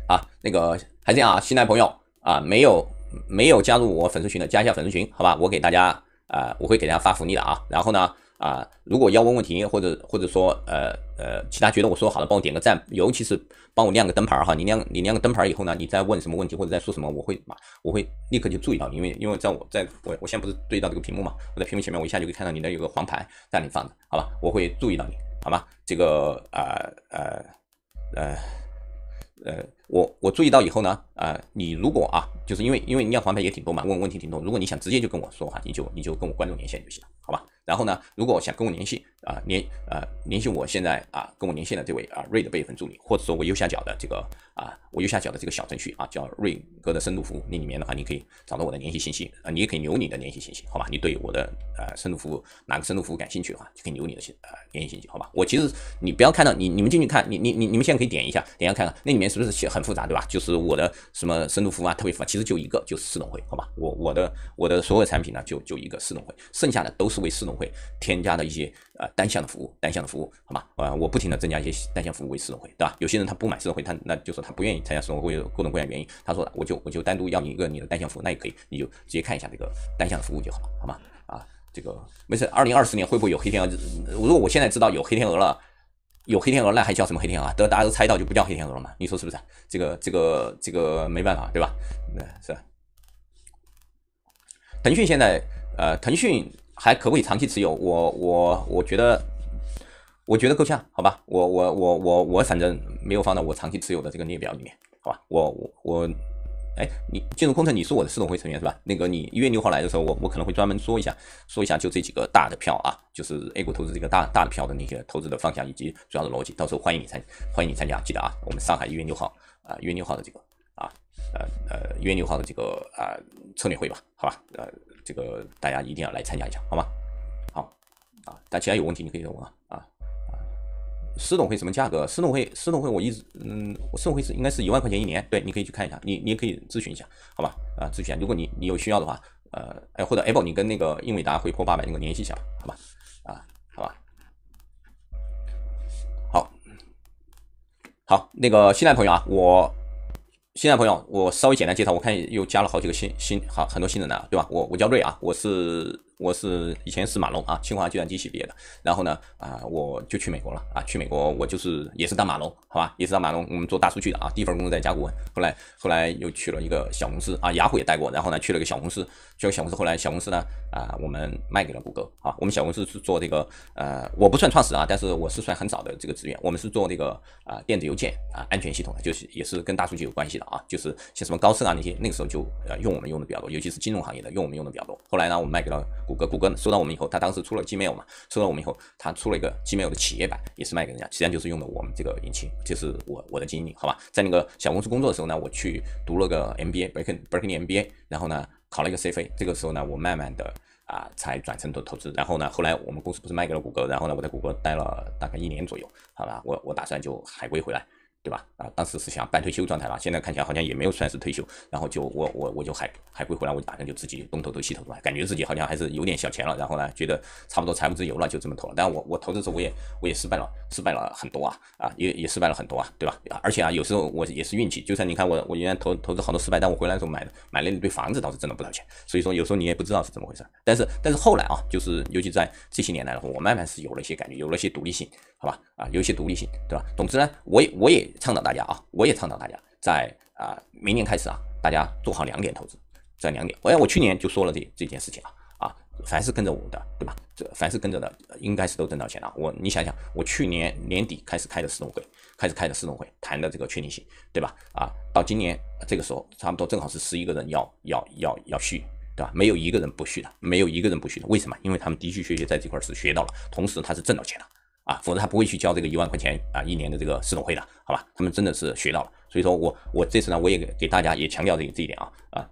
啊，那个还这样啊，新来朋友啊，没有没有加入我粉丝群的，加一下粉丝群，好吧？我给大家啊，我会给大家发福利的啊。然后呢？啊，如果要问问题，或者或者说，呃呃，其他觉得我说好了，帮我点个赞，尤其是帮我亮个灯牌儿哈。你亮你亮个灯牌儿以后呢，你再问什么问题或者再说什么，我会马我会立刻就注意到，因为因为在我在我我现在不是对到这个屏幕嘛，我在屏幕前面，我一下就可以看到你那有个黄牌在你放着，好吧？我会注意到你，好吗？这个呃呃呃呃，我我注意到以后呢，呃，你如果啊，就是因为因为你要黄牌也挺多嘛，问问题挺多，如果你想直接就跟我说话，你就你就跟我观众连线就行了，好吧？然后呢，如果想跟我联系啊联呃联系我现在啊跟我连线的这位啊瑞的备份助理，或者说我右下角的这个啊我右下角的这个小程序啊叫瑞哥的深度服务，那里面的话你可以找到我的联系信息啊，你也可以留你的联系信息，好吧？你对我的呃深度服务哪个深度服务感兴趣的话，就可以留你的信呃联系信息，好吧？我其实你不要看到你你们进去看你你你你们现在可以点一下点一下看看那里面是不是写很复杂对吧？就是我的什么深度服务啊特别复杂，其实就一个就是四龙会，好吧？我我的我的所有产品呢就就一个四龙会，剩下的都是为市会。会添加的一些呃单向的服务，单向的服务，好吗？呃，我不停的增加一些单向服务为四融会，对吧？有些人他不买四融会，他那就说他不愿意参加社融会，各种各样原因，他说我就我就单独要你一个你的单向服务，那也可以，你就直接看一下这个单向的服务就好了，好吗？啊，这个没事。二零二四年会不会有黑天鹅？如果我现在知道有黑天鹅了，有黑天鹅，那还叫什么黑天鹅啊？大家都猜到就不叫黑天鹅了嘛？你说是不是？这个这个这个没办法，对吧？那是。腾讯现在呃，腾讯。还可不可以长期持有？我我我觉得我觉得够呛，好吧，我我我我我反正没有放到我长期持有的这个列表里面，好吧，我我我，哎，你进入空城，你是我的四统会成员是吧？那个你一月六号来的时候，我我可能会专门说一下，说一下就这几个大的票啊，就是 A 股投资这个大大的票的那些投资的方向以及主要的逻辑，到时候欢迎你参欢迎你参加，记得啊，我们上海一月六号啊，一月六号的这个啊呃呃一月六号的这个啊策略会吧，好吧，呃。这个大家一定要来参加一下，好吗？好，啊，但其他有问题你可以问我，啊啊，私董会什么价格？私董会私董会我一直嗯，私董会是应该是一万块钱一年，对，你可以去看一下，你你也可以咨询一下，好吧？啊，咨询一下，如果你你有需要的话，呃，哎或者 apple，你跟那个英伟达会破八百那个联系一下，吧，好吧？啊，好吧，好，好，那个新来朋友啊，我。现在朋友，我稍微简单介绍，我看又加了好几个新新，好很多新人来了，对吧？我我叫瑞啊，我是。我是以前是马龙啊，清华计算机系毕业的。然后呢，啊，我就去美国了啊。去美国我就是也是当马龙，好吧，也是当马龙，我们做大数据的啊。第一份工作在甲骨文，后来后来又去了一个小公司啊，雅虎也待过。然后呢，去了个小公司，去了小公司，后来小公司呢，啊，我们卖给了谷歌啊。我们小公司是做这个呃，我不算创始啊，但是我是算很早的这个职员。我们是做这个啊，电子邮件啊，安全系统，就是也是跟大数据有关系的啊。就是像什么高盛啊那些，那个时候就呃用我们用的比较多，尤其是金融行业的用我们用的比较多。后来呢，我们卖给了。谷歌，谷歌呢？收到我们以后，他当时出了 Gmail 嘛，收到我们以后，他出了一个 Gmail 的企业版，也是卖给人家，实际上就是用的我们这个引擎。这是我我的经历，好吧？在那个小公司工作的时候呢，我去读了个 MBA，Berkeley MBA，然后呢考了一个 CFA。这个时候呢，我慢慢的啊，才转成投投资。然后呢，后来我们公司不是卖给了谷歌，然后呢，我在谷歌待了大概一年左右，好吧？我我打算就海归回来。对吧？啊，当时是想半退休状态了，现在看起来好像也没有算是退休。然后就我我我就海海归回来，我就打算就自己东投投西投投，感觉自己好像还是有点小钱了。然后呢，觉得差不多财务自由了，就这么投了。但我我投资时候我也我也失败了，失败了很多啊啊，也也失败了很多啊，对吧？而且啊，有时候我也是运气。就算你看我我原来投投资好多失败，但我回来的时候买的买了一堆房子倒是挣了不少钱。所以说有时候你也不知道是怎么回事。但是但是后来啊，就是尤其在这些年来的话，我慢慢是有了一些感觉，有了一些独立性。好吧，啊，有一些独立性，对吧？总之呢，我也我也倡导大家啊，我也倡导大家在啊，明年开始啊，大家做好两点投资，这两点。哎，我去年就说了这这件事情了啊，凡是跟着我的，对吧？这凡是跟着的，应该是都挣到钱了。我你想想，我去年年底开始开的私董会，开始开的私董会，谈的这个确定性，对吧？啊，到今年这个时候，差不多正好是十一个人要要要要续，对吧？没有一个人不续的，没有一个人不续的，为什么？因为他们的续学习在这块是学到了，同时他是挣到钱了。啊，否则他不会去交这个一万块钱啊一年的这个市总会的，好吧？他们真的是学到了，所以说我我这次呢，我也给大家也强调这个这一点啊啊，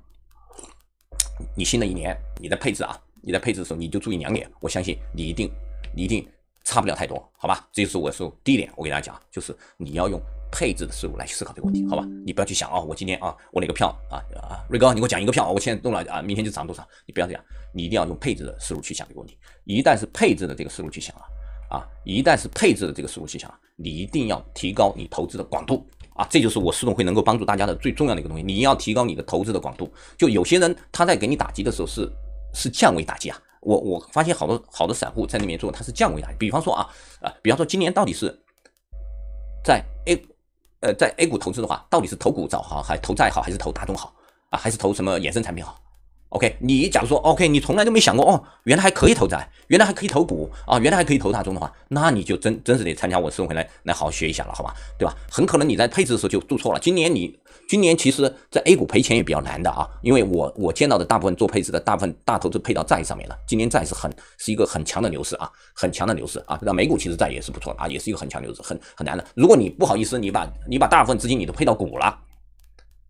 你新的一年你的配置啊，你的配置的时候你就注意两点，我相信你一定你一定差不了太多，好吧？这就是我说第一点，我给大家讲就是你要用配置的思路来去思考这个问题，好吧？你不要去想啊，我今天啊我哪个票啊啊瑞哥你给我讲一个票啊，我现在弄了啊，明天就涨多少？你不要这样，你一定要用配置的思路去想这个问题，一旦是配置的这个思路去想啊。啊，一旦是配置的这个事物去想，你一定要提高你投资的广度啊！这就是我思动会能够帮助大家的最重要的一个东西。你要提高你的投资的广度。就有些人他在给你打击的时候是是降维打击啊！我我发现好多好多散户在里面做，他是降维打。击。比方说啊啊，比方说今年到底是，在 A 呃在 A 股投资的话，到底是投股早好，还投债好，还是投大众好啊？还是投什么衍生产品好？OK，你假如说 OK，你从来都没想过哦，原来还可以投债，原来还可以投股啊，原来还可以投大众的话，那你就真真是得参加我生回来来好学一下了，好吧，对吧？很可能你在配置的时候就做错了。今年你今年其实在 A 股赔钱也比较难的啊，因为我我见到的大部分做配置的大部分大投资配到债上面了。今年债是很是一个很强的牛市啊，很强的牛市啊，那美股其实债也是不错的啊，也是一个很强牛市，很很难的。如果你不好意思，你把你把大部分资金你都配到股了。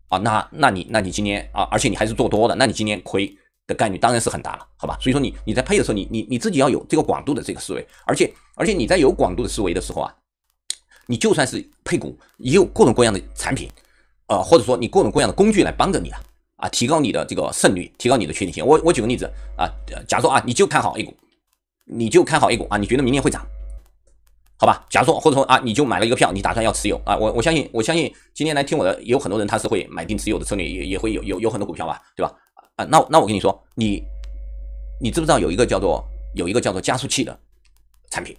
啊，那那你那你今年啊，而且你还是做多的，那你今年亏的概率当然是很大了，好吧？所以说你你在配的时候，你你你自己要有这个广度的这个思维，而且而且你在有广度的思维的时候啊，你就算是配股也有各种各样的产品，呃，或者说你各种各样的工具来帮着你啊啊，提高你的这个胜率，提高你的确定性。我我举个例子啊，假如说啊，你就看好 A 股，你就看好 A 股啊，你觉得明年会涨。好吧，假说或者说啊，你就买了一个票，你打算要持有啊？我我相信，我相信今天来听我的有很多人他是会买定持有的，策略，也也会有有有很多股票吧，对吧？啊，那那我跟你说，你你知不知道有一个叫做有一个叫做加速器的产品？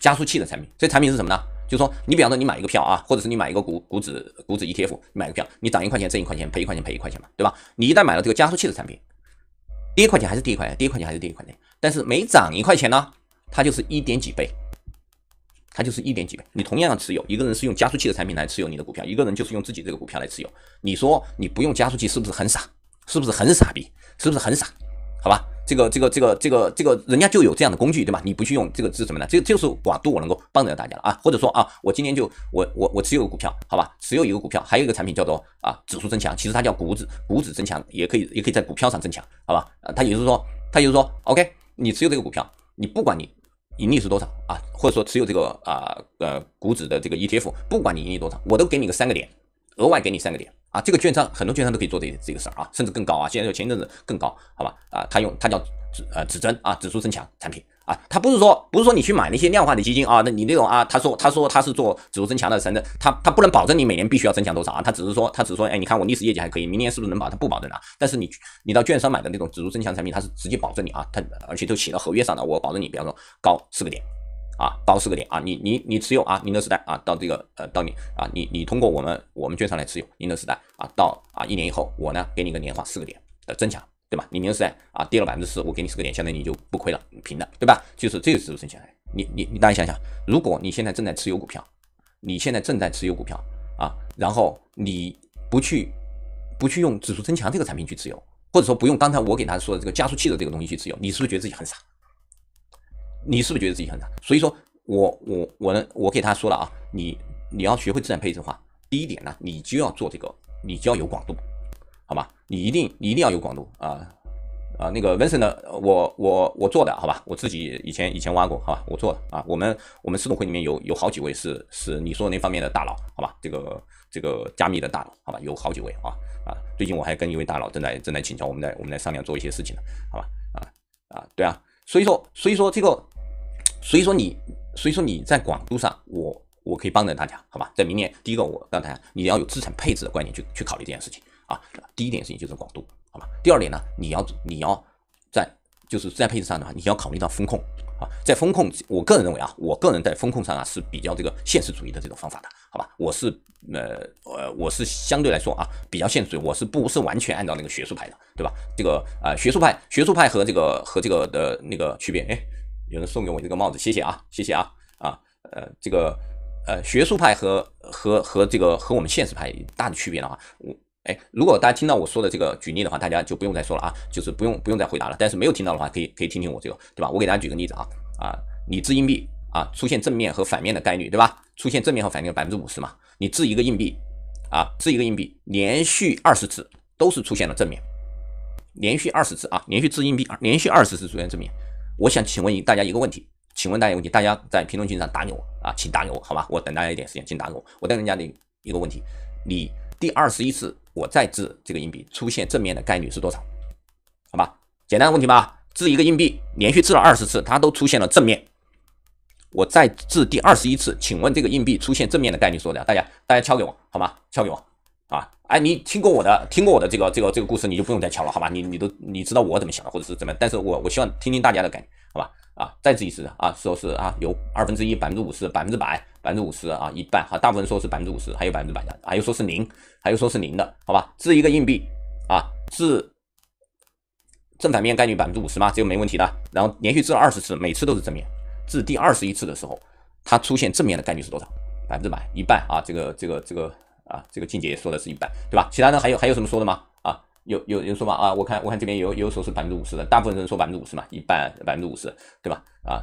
加速器的产品，这产品是什么呢？就是说，你比方说你买一个票啊，或者是你买一个股股指股指 ETF，买个票，你涨一块钱挣一块钱，赔一块钱赔一块钱嘛，对吧？你一旦买了这个加速器的产品，跌一块钱还是跌一块，钱，跌一块钱还是跌一块钱，但是每涨一块钱呢，它就是一点几倍。它就是一点几倍。你同样持有一个人是用加速器的产品来持有你的股票，一个人就是用自己这个股票来持有。你说你不用加速器是不是很傻？是不是很傻逼？是不是很傻？好吧，这个这个这个这个这个人家就有这样的工具，对吧？你不去用这个是什么呢？这就是广度，我能够帮得了大家了啊。或者说啊，我今天就我我我持有股票，好吧，持有一个股票，还有一个产品叫做啊指数增强，其实它叫股指股指增强，也可以也可以在股票上增强，好吧？啊，它也就是说它就是说，OK，你持有这个股票，你不管你。盈利是多少啊？或者说持有这个啊呃股指的这个 ETF，不管你盈利多少，我都给你个三个点，额外给你三个点啊！这个券商很多券商都可以做这这个事儿啊，甚至更高啊！现在前一阵子更高，好吧啊，他用他叫指呃指针啊指数增强产品。啊，他不是说，不是说你去买那些量化的基金啊，那你那种啊，他说，他说他是做指数增强的，反正他他不能保证你每年必须要增强多少啊，他只是说，他只是说，哎，你看我历史业绩还可以，明年是不是能保？他不保证啊。但是你你到券商买的那种指数增强产品，他是直接保证你啊，他而且都写到合约上的，我保证你，比方说高四个点啊，高四个点啊，你你你持有啊，宁德时代啊，到这个呃，到你啊，你你通过我们我们券商来持有宁德时代啊，到啊一年以后，我呢给你个年化四个点的增强。对吧？你牛市啊，跌了百分之十，我给你十个点，相当于你就不亏了，平的，对吧？就是这个指数增强，你你你，大家想想，如果你现在正在持有股票，你现在正在持有股票啊，然后你不去不去用指数增强这个产品去持有，或者说不用刚才我给他说的这个加速器的这个东西去持有，你是不是觉得自己很傻？你是不是觉得自己很傻？所以说我我我呢，我给他说了啊，你你要学会资产配置的话，第一点呢，你就要做这个，你就要有广度。好吧，你一定你一定要有广度啊啊！那个 Vincent，我我我做的好吧，我自己以前以前挖过好吧，我做的啊。我们我们私董会里面有有好几位是是你说那方面的大佬好吧，这个这个加密的大佬好吧，有好几位啊啊！最近我还跟一位大佬正在正在请教，我们在我们在商量做一些事情呢，好吧啊啊对啊，所以说所以说这个所以说你所以说你在广度上，我我可以帮着大家好吧。在明年第一个，我刚才你要有资产配置的观念去去考虑这件事情。啊，第一点事情就是广度，好吧？第二点呢，你要你要在就是在配置上的话，你要考虑到风控啊，在风控，我个人认为啊，我个人在风控上啊是比较这个现实主义的这种方法的，好吧？我是呃呃，我是相对来说啊比较现实主义，我是不是完全按照那个学术派的，对吧？这个啊，学术派，学术派和这个和这个的那个区别，哎，有人送给我这个帽子，谢谢啊，谢谢啊啊呃这个呃学术派和和和这个和我们现实派大的区别的话，我。哎，如果大家听到我说的这个举例的话，大家就不用再说了啊，就是不用不用再回答了。但是没有听到的话，可以可以听听我这个，对吧？我给大家举个例子啊，啊，你掷硬币啊，出现正面和反面的概率，对吧？出现正面和反面百分之五十嘛。你掷一个硬币啊，掷一个硬币，连续二十次都是出现了正面，连续二十次啊，连续掷硬币连续二十次出现正面。我想请问一大家一个问题，请问大家一个问题，大家在评论区上打给我啊，请打给我，好吧？我等大家一点时间，请打给我。我问人家的一个问题，你第二十一次。我再掷这个硬币出现正面的概率是多少？好吧，简单的问题吧。掷一个硬币，连续掷了二十次，它都出现了正面。我再掷第二十一次，请问这个硬币出现正面的概率是多少？大家大家敲给我好吗？敲给我啊！哎，你听过我的听过我的这个这个这个故事，你就不用再敲了，好吧？你你都你知道我怎么想的，或者是怎么？但是我我希望听听大家的感觉，好吧？啊，再掷一次啊，说是啊，有二分之一、百分之五十、百分之百。百分之五十啊，一半哈，大部分说是百分之五十，还有百分之百的，还有说是零，还有说是零的，好吧？掷一个硬币啊，掷正反面概率百分之五十吗？这个没问题的。然后连续掷了二十次，每次都是正面，掷第二十一次的时候，它出现正面的概率是多少？百分之百，一半啊！这个这个这个啊，这个静姐说的是一半，对吧？其他的还有还有什么说的吗？啊，有有人说吗？啊，我看我看这边有有说是百分之五十的，大部分人说百分之五十嘛，一半百分之五十，对吧？啊。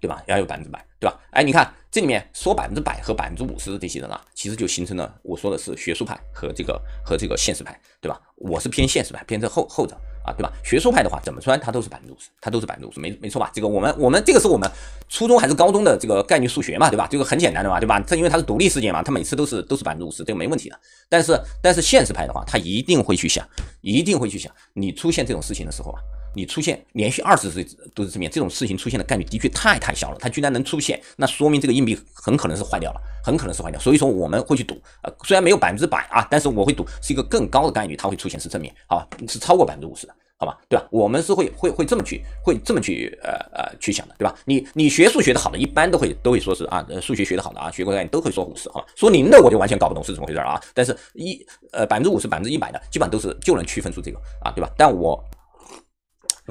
对吧？要有百分之百，对吧？哎，你看这里面说百分之百和百分之五十的这些人啊，其实就形成了我说的是学术派和这个和这个现实派，对吧？我是偏现实派，偏这后后者啊，对吧？学术派的话，怎么算它都是百分之五十，它都是百分之五十，没没错吧？这个我们我们这个是我们初中还是高中的这个概率数学嘛，对吧？这个很简单的嘛，对吧？这因为它是独立事件嘛，它每次都是都是百分之五十，这个没问题的。但是但是现实派的话，他一定会去想，一定会去想，你出现这种事情的时候啊。你出现连续二十次都是正面这种事情出现的概率的确太太小了，它居然能出现，那说明这个硬币很可能是坏掉了，很可能是坏掉。所以说我们会去赌啊，虽然没有百分之百啊，但是我会赌是一个更高的概率它会出现是正面，好吧，是超过百分之五十，的，好吧，对吧？我们是会会会这么去会这么去呃呃去想的，对吧？你你学数学的好的一般都会都会说是啊，数学学的好的啊，学过概念都会说五十，好吧？说零的我就完全搞不懂是怎么回事啊。但是一呃百分之五十百分之一百的，基本上都是就能区分出这个啊，对吧？但我。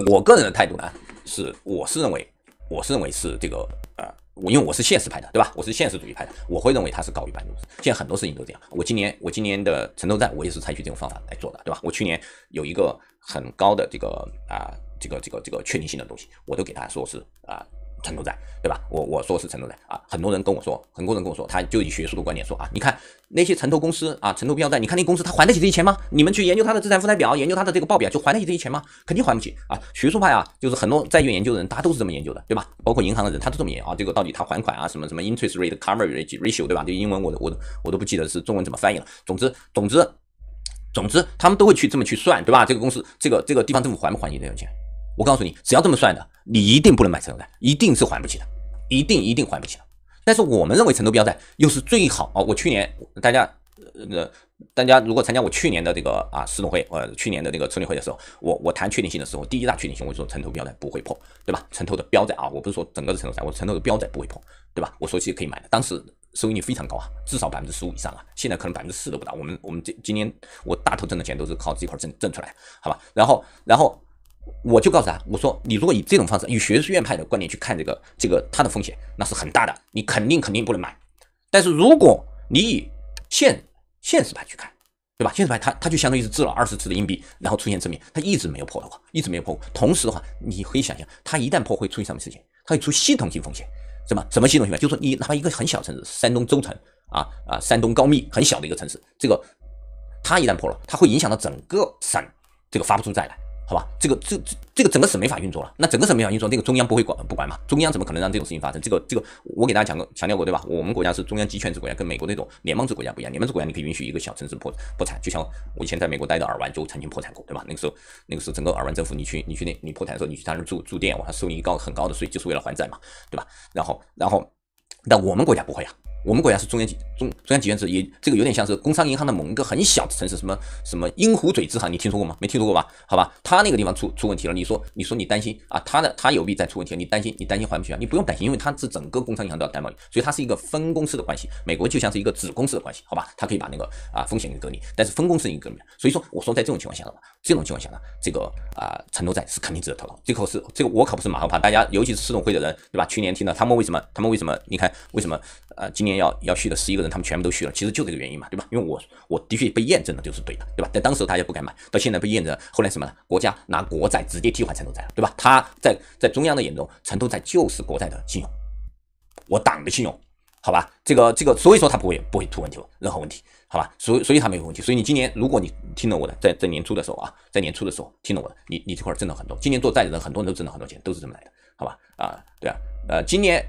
我个人的态度呢，是我是认为，我是认为是这个，呃，我因为我是现实派的，对吧？我是现实主义派的，我会认为它是高于百分之五十。现在很多事情都这样。我今年我今年的城投债，我也是采取这种方法来做的，对吧？我去年有一个很高的这个啊，这个这个这个确定性的东西，我都给他说是啊。城投债，对吧？我我说是城投债啊，很多人跟我说，很多人跟我说，他就以学术的观点说啊，你看那些城投公司啊，城投标债，你看那公司他还得起这些钱吗？你们去研究他的资产负债表，研究他的这个报表，就还得起这些钱吗？肯定还不起啊！学术派啊，就是很多债券研究人，他都是这么研究的，对吧？包括银行的人，他都这么研啊。这个到底他还款啊？什么什么 interest rate coverage ratio，对吧？就英文我我我都不记得是中文怎么翻译了。总之总之总之，他们都会去这么去算，对吧？这个公司，这个这个地方政府还不还你这个钱？我告诉你，只要这么算的，你一定不能买城投债，一定是还不起的，一定一定还不起的。但是我们认为城投标债又是最好啊！我去年大家，呃，大家如果参加我去年的这个啊市董会，呃，去年的这个村里会的时候，我我谈确定性的时候，第一大确定性我就说城投标债不会破，对吧？城投的标债啊，我不是说整个的城投债，我城投的标债不会破，对吧？我说其实可以买的，当时收益率非常高啊，至少百分之十五以上啊，现在可能百分之四都不到。我们我们这今年我大头挣的钱都是靠这块挣挣出来，好吧？然后然后。我就告诉他，我说你如果以这种方式，以学术院派的观点去看这个，这个它的风险那是很大的，你肯定肯定不能买。但是如果你以现现实派去看，对吧？现实派它它就相当于是掷了二十次的硬币，然后出现正面，它一直没有破的话，一直没有破。同时的话，你可以想象，它一旦破，会出现什么事情？它会出系统性风险，什么什么系统性啊？就是你哪怕一个很小城市，山东邹城啊啊，山东高密很小的一个城市，这个它一旦破了，它会影响到整个省，这个发不出债来。好吧，这个这这这个整个省没法运作了，那整个省没法运作，那个中央不会管不管嘛？中央怎么可能让这种事情发生？这个这个，我给大家讲个，强调过对吧？我们国家是中央集权制国家，跟美国那种联邦制国家不一样。联邦制国家你可以允许一个小城市破破产，就像我以前在美国待的尔湾就曾经破产过，对吧？那个时候那个时候整个尔湾政府你去你去那你破产的时候，你去他那住住店，往上收一高很高的税，就是为了还债嘛，对吧？然后然后，但我们国家不会啊。我们国家是中央中中央集权制，也这个有点像是工商银行的某一个很小的城市，什么什么鹰湖嘴支行，你听说过吗？没听说过吧？好吧，他那个地方出出问题了，你说你说你担心啊？他的他有币在出问题，你担心你担心还不起啊？你不用担心，因为它是整个工商银行都要担保，所以它是一个分公司的关系。美国就像是一个子公司的关系，好吧？它可以把那个啊风险给隔离，但是分公司你隔离了。所以说我说在这种情况下这种情况下呢，这个啊承诺债是肯定值得投的。这个是这个我可不是马后炮，大家尤其是市总会的人对吧？去年听到他们为什么他们为什么你看为什么呃今年。年要要续的十一个人，他们全部都续了，其实就这个原因嘛，对吧？因为我我的确被验证了，就是对的，对吧？但当时大家不敢买，到现在被验证，后来什么呢？国家拿国债直接替换成都债了，对吧？他在在中央的眼中，成都债就是国债的信用，我党的信用，好吧？这个这个，所以说他不会不会出问题了，任何问题，好吧？所以所以他没有问题，所以你今年如果你听了我的，在在年初的时候啊，在年初的时候听了我的，你你这块儿挣了很多，今年做债的人很多人都挣了很多钱，都是这么来的，好吧？啊，对啊，呃，今年。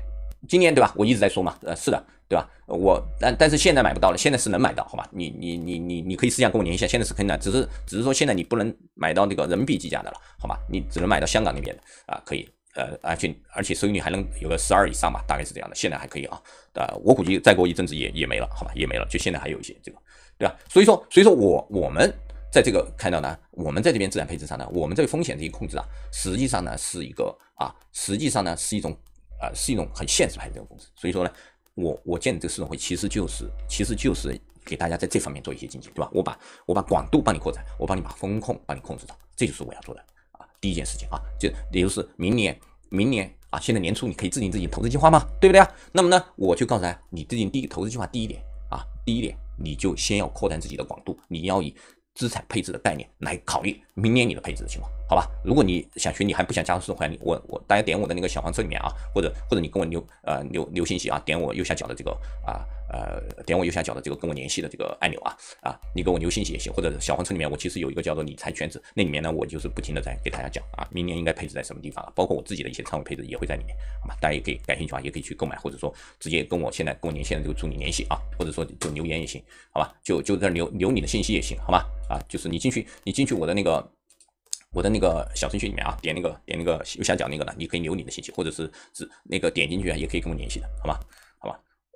今年对吧？我一直在说嘛，呃，是的，对吧？我但但是现在买不到了，现在是能买到，好吧？你你你你你可以私下跟我联系一下，现在是坑的，只是只是说现在你不能买到那个人民币计价的了，好吧？你只能买到香港那边的啊，可以，呃，而且而且收益率还能有个十二以上吧，大概是这样的，现在还可以啊，呃，我估计再过一阵子也也没了，好吧？也没了，就现在还有一些这个，对吧？所以说，所以说，我我们在这个看到呢，我们在这边资产配置上呢，我们这个风险的一个控制啊，实际上呢是一个啊，实际上呢是一种。啊，是一种很现实派的这种公司，所以说呢，我我建的这个市场会其实就是其实就是给大家在这方面做一些经济，对吧？我把我把广度帮你扩展，我帮你把风控帮你控制到，这就是我要做的啊，第一件事情啊，就也就是明年明年啊，现在年初你可以制定自己投资计划吗？对不对啊？那么呢，我就告诉大家，你制定第一投资计划第一点啊，第一点你就先要扩展自己的广度，你要以。资产配置的概念来考虑明年你的配置的情况，好吧？如果你想学，你还不想加入私募我我大家点我的那个小黄车里面啊，或者或者你跟我留呃留留信息啊，点我右下角的这个啊。呃，点我右下角的这个跟我联系的这个按钮啊，啊，你给我留信息也行，或者小黄车里面我其实有一个叫做理财圈子，那里面呢我就是不停的在给大家讲啊，明年应该配置在什么地方了，包括我自己的一些仓位配置也会在里面，好吧，大家也可以感兴趣的话也可以去购买，或者说直接跟我现在跟我连线的这个助理联系啊，或者说就留言也行，好吧，就就在留留你的信息也行，好吧，啊，就是你进去你进去我的那个我的那个小程序里面啊，点那个点那个右下角那个的，你可以留你的信息，或者是是那个点进去啊，也可以跟我联系的，好吧。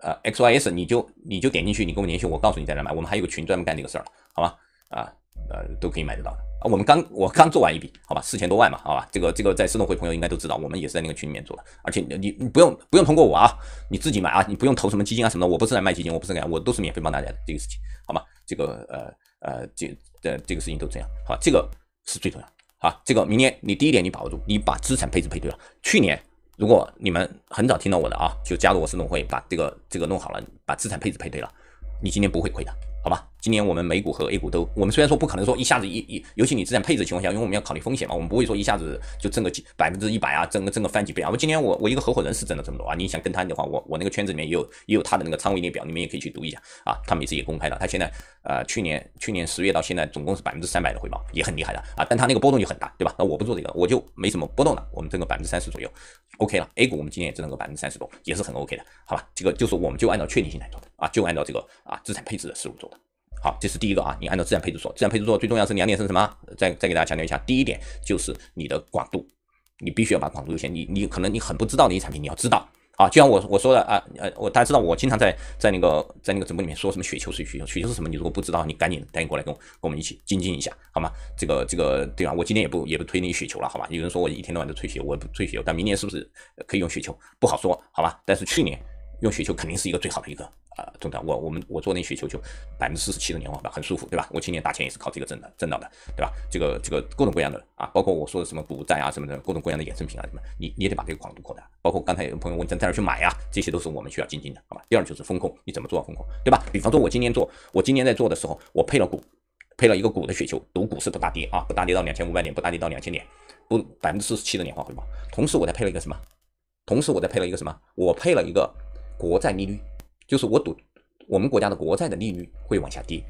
呃，XYS，你就你就点进去，你跟我联系，我告诉你在哪买。我们还有个群专门干这个事儿，好吧？啊，呃，都可以买得到的。啊，我们刚我刚做完一笔，好吧，四千多万嘛，好吧。这个这个在私董会朋友应该都知道，我们也是在那个群里面做的。而且你你不用不用通过我啊，你自己买啊，你不用投什么基金啊什么的。我不是来卖基金，我不是来，我都是免费帮大家的这个事情，好吗？这个呃呃这这这个事情都这样，好，吧，这个是最重要。好，这个明年你第一点你把握住，你把资产配置配对了。去年。如果你们很早听到我的啊，就加入我是农会，把这个这个弄好了，把资产配置配对了，你今天不会亏的，好吧？今年我们美股和 A 股都，我们虽然说不可能说一下子一一，尤其你资产配置的情况下，因为我们要考虑风险嘛，我们不会说一下子就挣个百分之一百啊，挣个挣个翻几倍啊。我今年我我一个合伙人是挣了这么多啊，你想跟他的话，我我那个圈子里面也有也有他的那个仓位列表，你们也可以去读一下啊，他每次也公开的。他现在呃去年去年十月到现在总共是百分之三百的回报，也很厉害的啊，但他那个波动就很大，对吧？那我不做这个，我就没什么波动了。我们挣个百分之三十左右，OK 了。A 股我们今年也挣了个百分之三十多，也是很 OK 的，好吧？这个就是我们就按照确定性来做的啊，就按照这个啊资产配置的事路做的。好，这是第一个啊，你按照自然配置做，自然配置做最重要是两点是什么？再再给大家强调一下，第一点就是你的广度，你必须要把广度优先。你你可能你很不知道的些产品，你要知道啊。就像我我说的啊呃，我大家知道我经常在在那个在那个直播里面说什么雪球是雪球，雪球是什么？你如果不知道，你赶紧赶紧过来跟跟我们一起精进一下，好吗？这个这个对吧？我今天也不也不推那雪球了，好吧？有人说我一天到晚都吹雪，我不吹雪，但明年是不是可以用雪球？不好说，好吧？但是去年用雪球肯定是一个最好的一个。啊，中单，我我们我做那雪球就百分之四十七的年化很舒服，对吧？我今年打钱也是靠这个挣的，挣到的，对吧？这个这个各种各样的啊，包括我说的什么股债啊什么的，各种各样的衍生品啊什么，你你也得把这个框度扩大。包括刚才有朋友问在在哪儿去买呀，这些都是我们需要精进的，好吧？第二就是风控，你怎么做风控，对吧？比方说我今年做，我今年在做的时候，我配了股，配了一个股的雪球，赌股市不大跌啊，不大跌到两千五百点，不大跌到两千点，不百分之四十七的年化回报。同时我再配了一个什么？同时我再配了一个什么？我配了一个国债利率。就是我赌，我们国家的国债的利率会往下跌，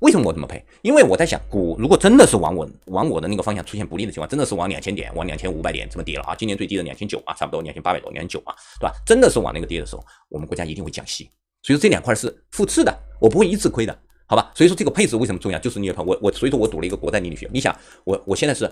为什么我这么配？因为我在想，股如果真的是往我往我的那个方向出现不利的情况，真的是往两千点、往两千五百点这么跌了啊，今年最低的两千九啊，差不多两千八百多、两千九啊，对吧？真的是往那个跌的时候，我们国家一定会降息，所以说这两块是互斥的，我不会一次亏的，好吧？所以说这个配置为什么重要？就是你我我，所以说我赌了一个国债利率学，你想我我现在是。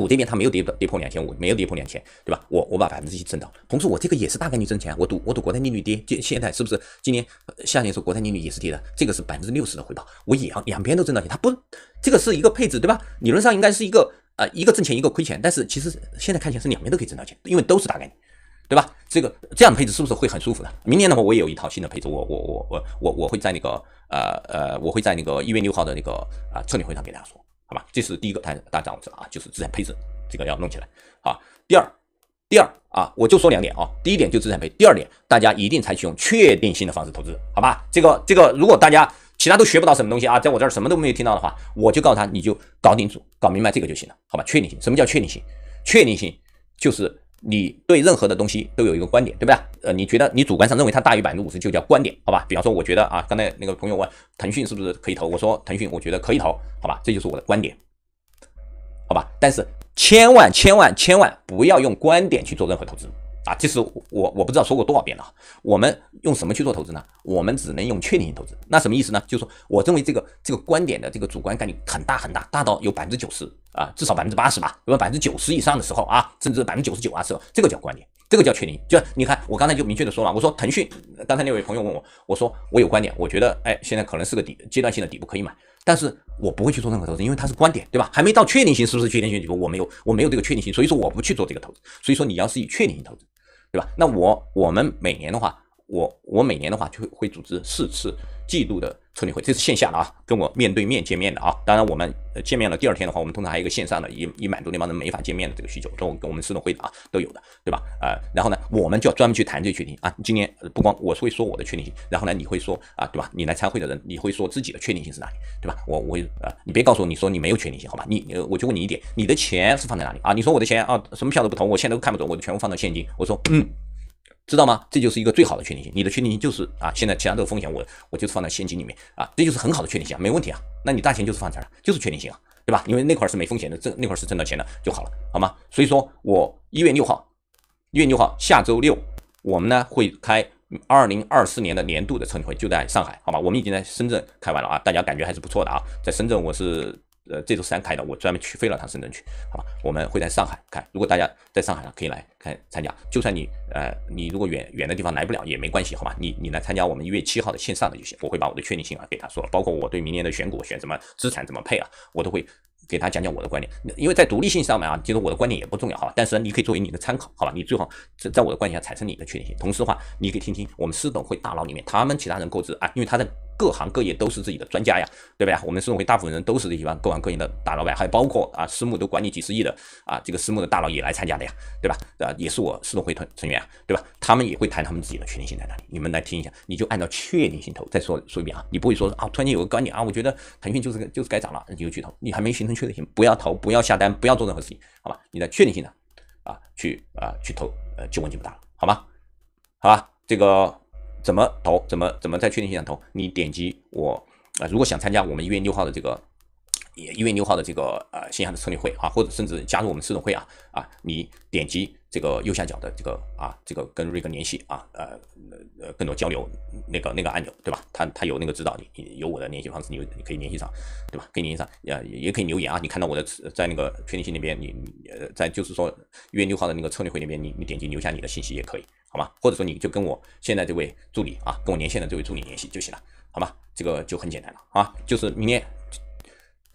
我这边它没有跌跌破两千五，没有跌破两千，对吧？我我把百分之七挣到同时我这个也是大概率挣钱。我赌我赌国债利率跌，现现在是不是今年、下年时候国债利率也是跌的？这个是百分之六十的回报，我要两边都挣到钱，它不，这个是一个配置，对吧？理论上应该是一个呃一个挣钱一个亏钱，但是其实现在看起来是两边都可以挣到钱，因为都是大概率，对吧？这个这样的配置是不是会很舒服的？明年的话我也有一套新的配置，我我我我我我会在那个呃呃我会在那个一月六号的那个啊策略会上给大家说。好吧，这是第一个，大家大家掌握了啊，就是资产配置，这个要弄起来啊。第二，第二啊，我就说两点啊。第一点就资产配，第二点大家一定采取用确定性的方式投资，好吧？这个这个，如果大家其他都学不到什么东西啊，在我这儿什么都没有听到的话，我就告诉他你就搞清楚、搞明白这个就行了，好吧？确定性，什么叫确定性？确定性就是。你对任何的东西都有一个观点，对不对？呃，你觉得你主观上认为它大于百分之五十，就叫观点，好吧？比方说，我觉得啊，刚才那个朋友问腾讯是不是可以投，我说腾讯，我觉得可以投，好吧？这就是我的观点，好吧？但是千万千万千万不要用观点去做任何投资。啊，其实我我不知道说过多少遍了。我们用什么去做投资呢？我们只能用确定性投资。那什么意思呢？就是说，我认为这个这个观点的这个主观概率很大很大，大到有百分之九十啊，至少百分之八十吧，有百分之九十以上的时候啊，甚至百分之九十九啊时候，这个叫观点，这个叫确定。就你看，我刚才就明确的说了，我说腾讯，刚才那位朋友问我，我说我有观点，我觉得哎，现在可能是个底阶段性的底部可以买，但是我不会去做任何投资，因为它是观点，对吧？还没到确定性，是不是确定性底部？我没有，我没有这个确定性，所以说我不去做这个投资。所以说，你要是以确定性投资。对吧？那我我们每年的话。我我每年的话就会会组织四次季度的策略会，这是线下的啊，跟我面对面见面的啊。当然我们呃见面了，第二天的话我们通常还有一个线上的，以以满足那帮人没法见面的这个需求。说我跟我们私董会的啊都有的，对吧？呃，然后呢，我们就要专门去谈这确定啊。今年不光我是会说我的确定性，然后呢，你会说啊，对吧？你来参会的人，你会说自己的确定性是哪里，对吧？我我呃，你别告诉我你说你没有确定性，好吧？你呃，我就问你一点，你的钱是放在哪里啊？你说我的钱啊，什么票都不投，我现在都看不懂，我全部放到现金。我说嗯。知道吗？这就是一个最好的确定性。你的确定性就是啊，现在其他都个风险我我就是放在现金里面啊，这就是很好的确定性啊，没问题啊。那你大钱就是放这儿了，就是确定性啊，对吧？因为那块是没风险的，挣那块是挣到钱的就好了，好吗？所以说我一月六号，一月六号下周六，我们呢会开二零二四年的年度的晨会，就在上海，好吧？我们已经在深圳开完了啊，大家感觉还是不错的啊，在深圳我是。呃，这周三开的，我专门去飞了趟深圳去，好吧？我们会在上海看，如果大家在上海了，可以来看参加。就算你，呃，你如果远远的地方来不了也没关系，好吧？你你来参加我们一月七号的线上的就行。我会把我的确定性啊给他说了，包括我对明年的选股选什么资产怎么配啊，我都会给他讲讲我的观点。因为在独立性上面啊，其实我的观点也不重要，好吧？但是你可以作为你的参考，好吧？你最好在在我的观点下产生你的确定性。同时的话，你可以听听我们私董会大佬里面他们其他人购置啊，因为他在。各行各业都是自己的专家呀，对吧？我们私总会大部分人都是这些各行各业的大老板，还包括啊私募都管理几十亿的啊这个私募的大佬也来参加的呀，对吧？啊，也是我私募会成成员，对吧？他们也会谈他们自己的确定性在哪里。你们来听一下，你就按照确定性投。再说说一遍啊，你不会说啊突然间有个概念啊，我觉得腾讯就是就是该涨了你就去投，你还没形成确定性，不要投，不要下单，不要做任何事情，好吧？你在确定性的啊去啊去投，呃就问题不大了，好吗？好吧，这个。怎么投？怎么怎么在确定性上投？你点击我啊！如果想参加我们一月六号的这个一月六号的这个呃线下的策略会啊，或者甚至加入我们私总会啊啊，你点击这个右下角的这个啊这个跟瑞哥联系啊呃呃更多交流那个那个按钮对吧？他他有那个指导你，有我的联系方式，你你可以联系上对吧？可以联系上也也可以留言啊！你看到我的在那个确定性那边，你呃在就是说一月六号的那个策略会那边，你你点击留下你的信息也可以。好吗？或者说你就跟我现在这位助理啊，跟我连线的这位助理联系就行了，好吗？这个就很简单了啊。就是明年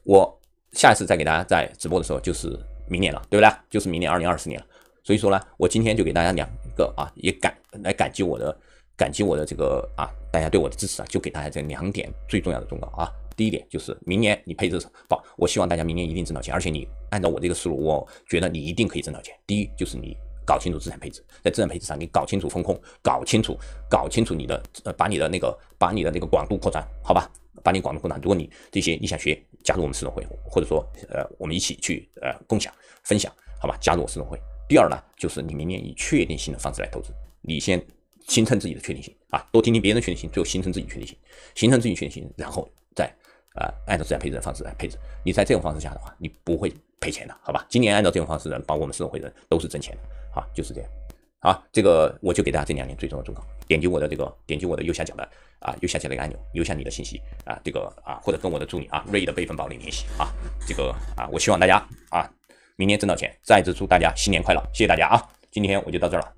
我下一次再给大家在直播的时候，就是明年了，对不对？就是明年二零二四年了。所以说呢，我今天就给大家两个啊，也感来感激我的，感激我的这个啊，大家对我的支持啊，就给大家这两点最重要的忠告啊。第一点就是明年你配置保，我希望大家明年一定挣到钱，而且你按照我这个思路，我觉得你一定可以挣到钱。第一就是你。搞清楚资产配置，在资产配置上你搞清楚风控，搞清楚，搞清楚你的呃，把你的那个把你的那个广度扩展，好吧，把你广度扩展。如果你这些你想学，加入我们四人会，或者说呃，我们一起去呃，共享分享，好吧，加入我四人会。第二呢，就是你明年以确定性的方式来投资，你先形成自己的确定性啊，多听听别人的确定性，最后形成自己确定性，形成自己确定性，然后再啊，按照资产配置的方式来配置。你在这种方式下的话，你不会赔钱的，好吧？今年按照这种方式的，包括我们四人会的人都是挣钱的。啊，就是这样。啊，这个我就给大家这两年最终的忠告。点击我的这个，点击我的右下角的啊右下角的一个按钮，留下你的信息啊。这个啊，或者跟我的助理啊瑞的备份宝里联系啊。这个啊，我希望大家啊，明年挣到钱。再次祝大家新年快乐，谢谢大家啊。今天我就到这儿了。